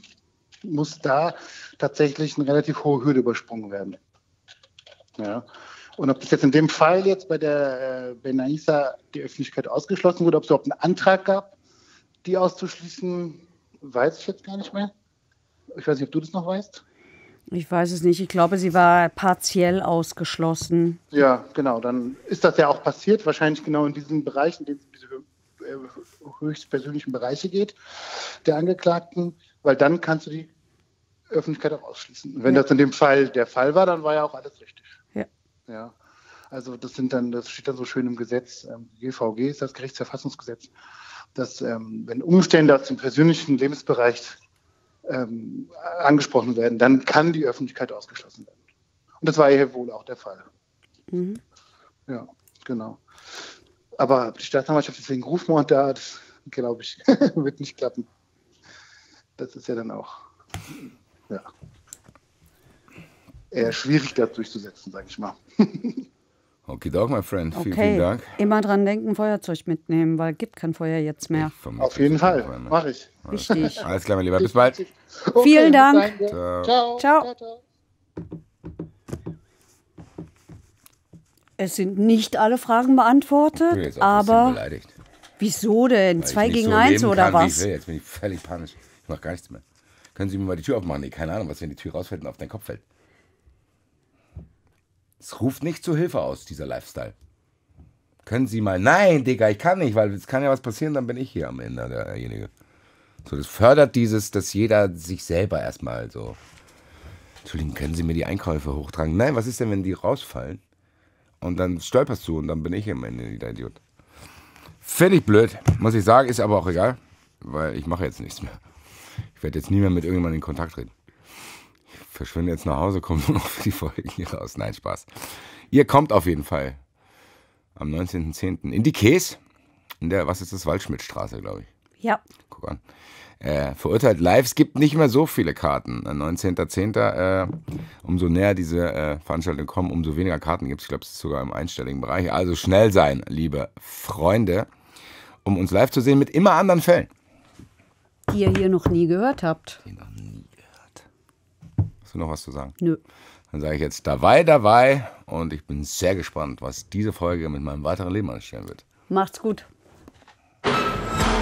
muss da tatsächlich eine relativ hohe Hürde übersprungen werden. Ja. Und ob das jetzt in dem Fall jetzt bei der äh, Benaisa die Öffentlichkeit ausgeschlossen wurde, ob es überhaupt einen Antrag gab, die auszuschließen, weiß ich jetzt gar nicht mehr. Ich weiß nicht, ob du das noch weißt. Ich weiß es nicht. Ich glaube, sie war partiell ausgeschlossen. Ja, genau. Dann ist das ja auch passiert, wahrscheinlich genau in diesen Bereichen, in dem es um diese äh, höchstpersönlichen Bereiche geht, der Angeklagten, weil dann kannst du die Öffentlichkeit auch ausschließen. Und wenn ja. das in dem Fall der Fall war, dann war ja auch alles richtig. Ja. Ja. Also das sind dann, das steht dann so schön im Gesetz, GVG ähm, ist das Gerichtsverfassungsgesetz dass ähm, wenn Umstände aus dem persönlichen Lebensbereich ähm, angesprochen werden, dann kann die Öffentlichkeit ausgeschlossen werden. Und das war hier wohl auch der Fall. Mhm. Ja, genau. Aber die Staatsanwaltschaft ist wegen Rufmord da, das glaube ich, wird nicht klappen. Das ist ja dann auch ja, eher schwierig, das durchzusetzen, sage ich mal. Okay, Dog, my friend. Okay. Vielen, vielen Dank. Immer dran denken, Feuerzeug mitnehmen, weil es gibt kein Feuer jetzt mehr. Auf jeden Fall. Ne? Mache ich. Richtig. Alles klar, mein Lieber. Bis bald. Okay, vielen Dank. Ciao. Ciao. Es sind nicht alle Fragen beantwortet, ich bin jetzt aber. Wieso denn? Weil Zwei gegen so eins oder kann, was? Jetzt bin ich völlig panisch. Ich mache gar nichts mehr. Können Sie mir mal die Tür aufmachen? Nee, keine Ahnung, was wenn die Tür rausfällt und auf deinen Kopf fällt. Es ruft nicht zur Hilfe aus, dieser Lifestyle. Können Sie mal, nein, Digga, ich kann nicht, weil es kann ja was passieren, dann bin ich hier am Ende derjenige. So, das fördert dieses, dass jeder sich selber erstmal so. Entschuldigung, können Sie mir die Einkäufe hochtragen? Nein, was ist denn, wenn die rausfallen? Und dann stolperst du und dann bin ich am Ende der Idiot. Finde ich blöd, muss ich sagen, ist aber auch egal, weil ich mache jetzt nichts mehr. Ich werde jetzt nie mehr mit irgendjemandem in Kontakt treten verschwinde jetzt nach Hause, komme nur noch für die Folge hier raus. Nein, Spaß. Ihr kommt auf jeden Fall am 19.10. in die Käse. in der, was ist das, Waldschmidtstraße, glaube ich. Ja. Guck an. Äh, verurteilt live, es gibt nicht mehr so viele Karten. 19.10. Äh, äh, umso näher diese äh, Veranstaltungen kommen, umso weniger Karten gibt es. Ich glaube, es ist sogar im einstelligen Bereich. Also schnell sein, liebe Freunde, um uns live zu sehen mit immer anderen Fällen. Die ihr hier noch nie gehört habt. Die noch nie du noch was zu sagen? Nö. Dann sage ich jetzt dabei, dabei und ich bin sehr gespannt, was diese Folge mit meinem weiteren Leben anstellen wird. Macht's gut.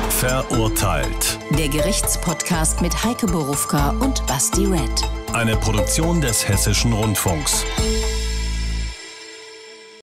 Verurteilt. Der Gerichtspodcast mit Heike Borufka und Basti Red. Eine Produktion des Hessischen Rundfunks.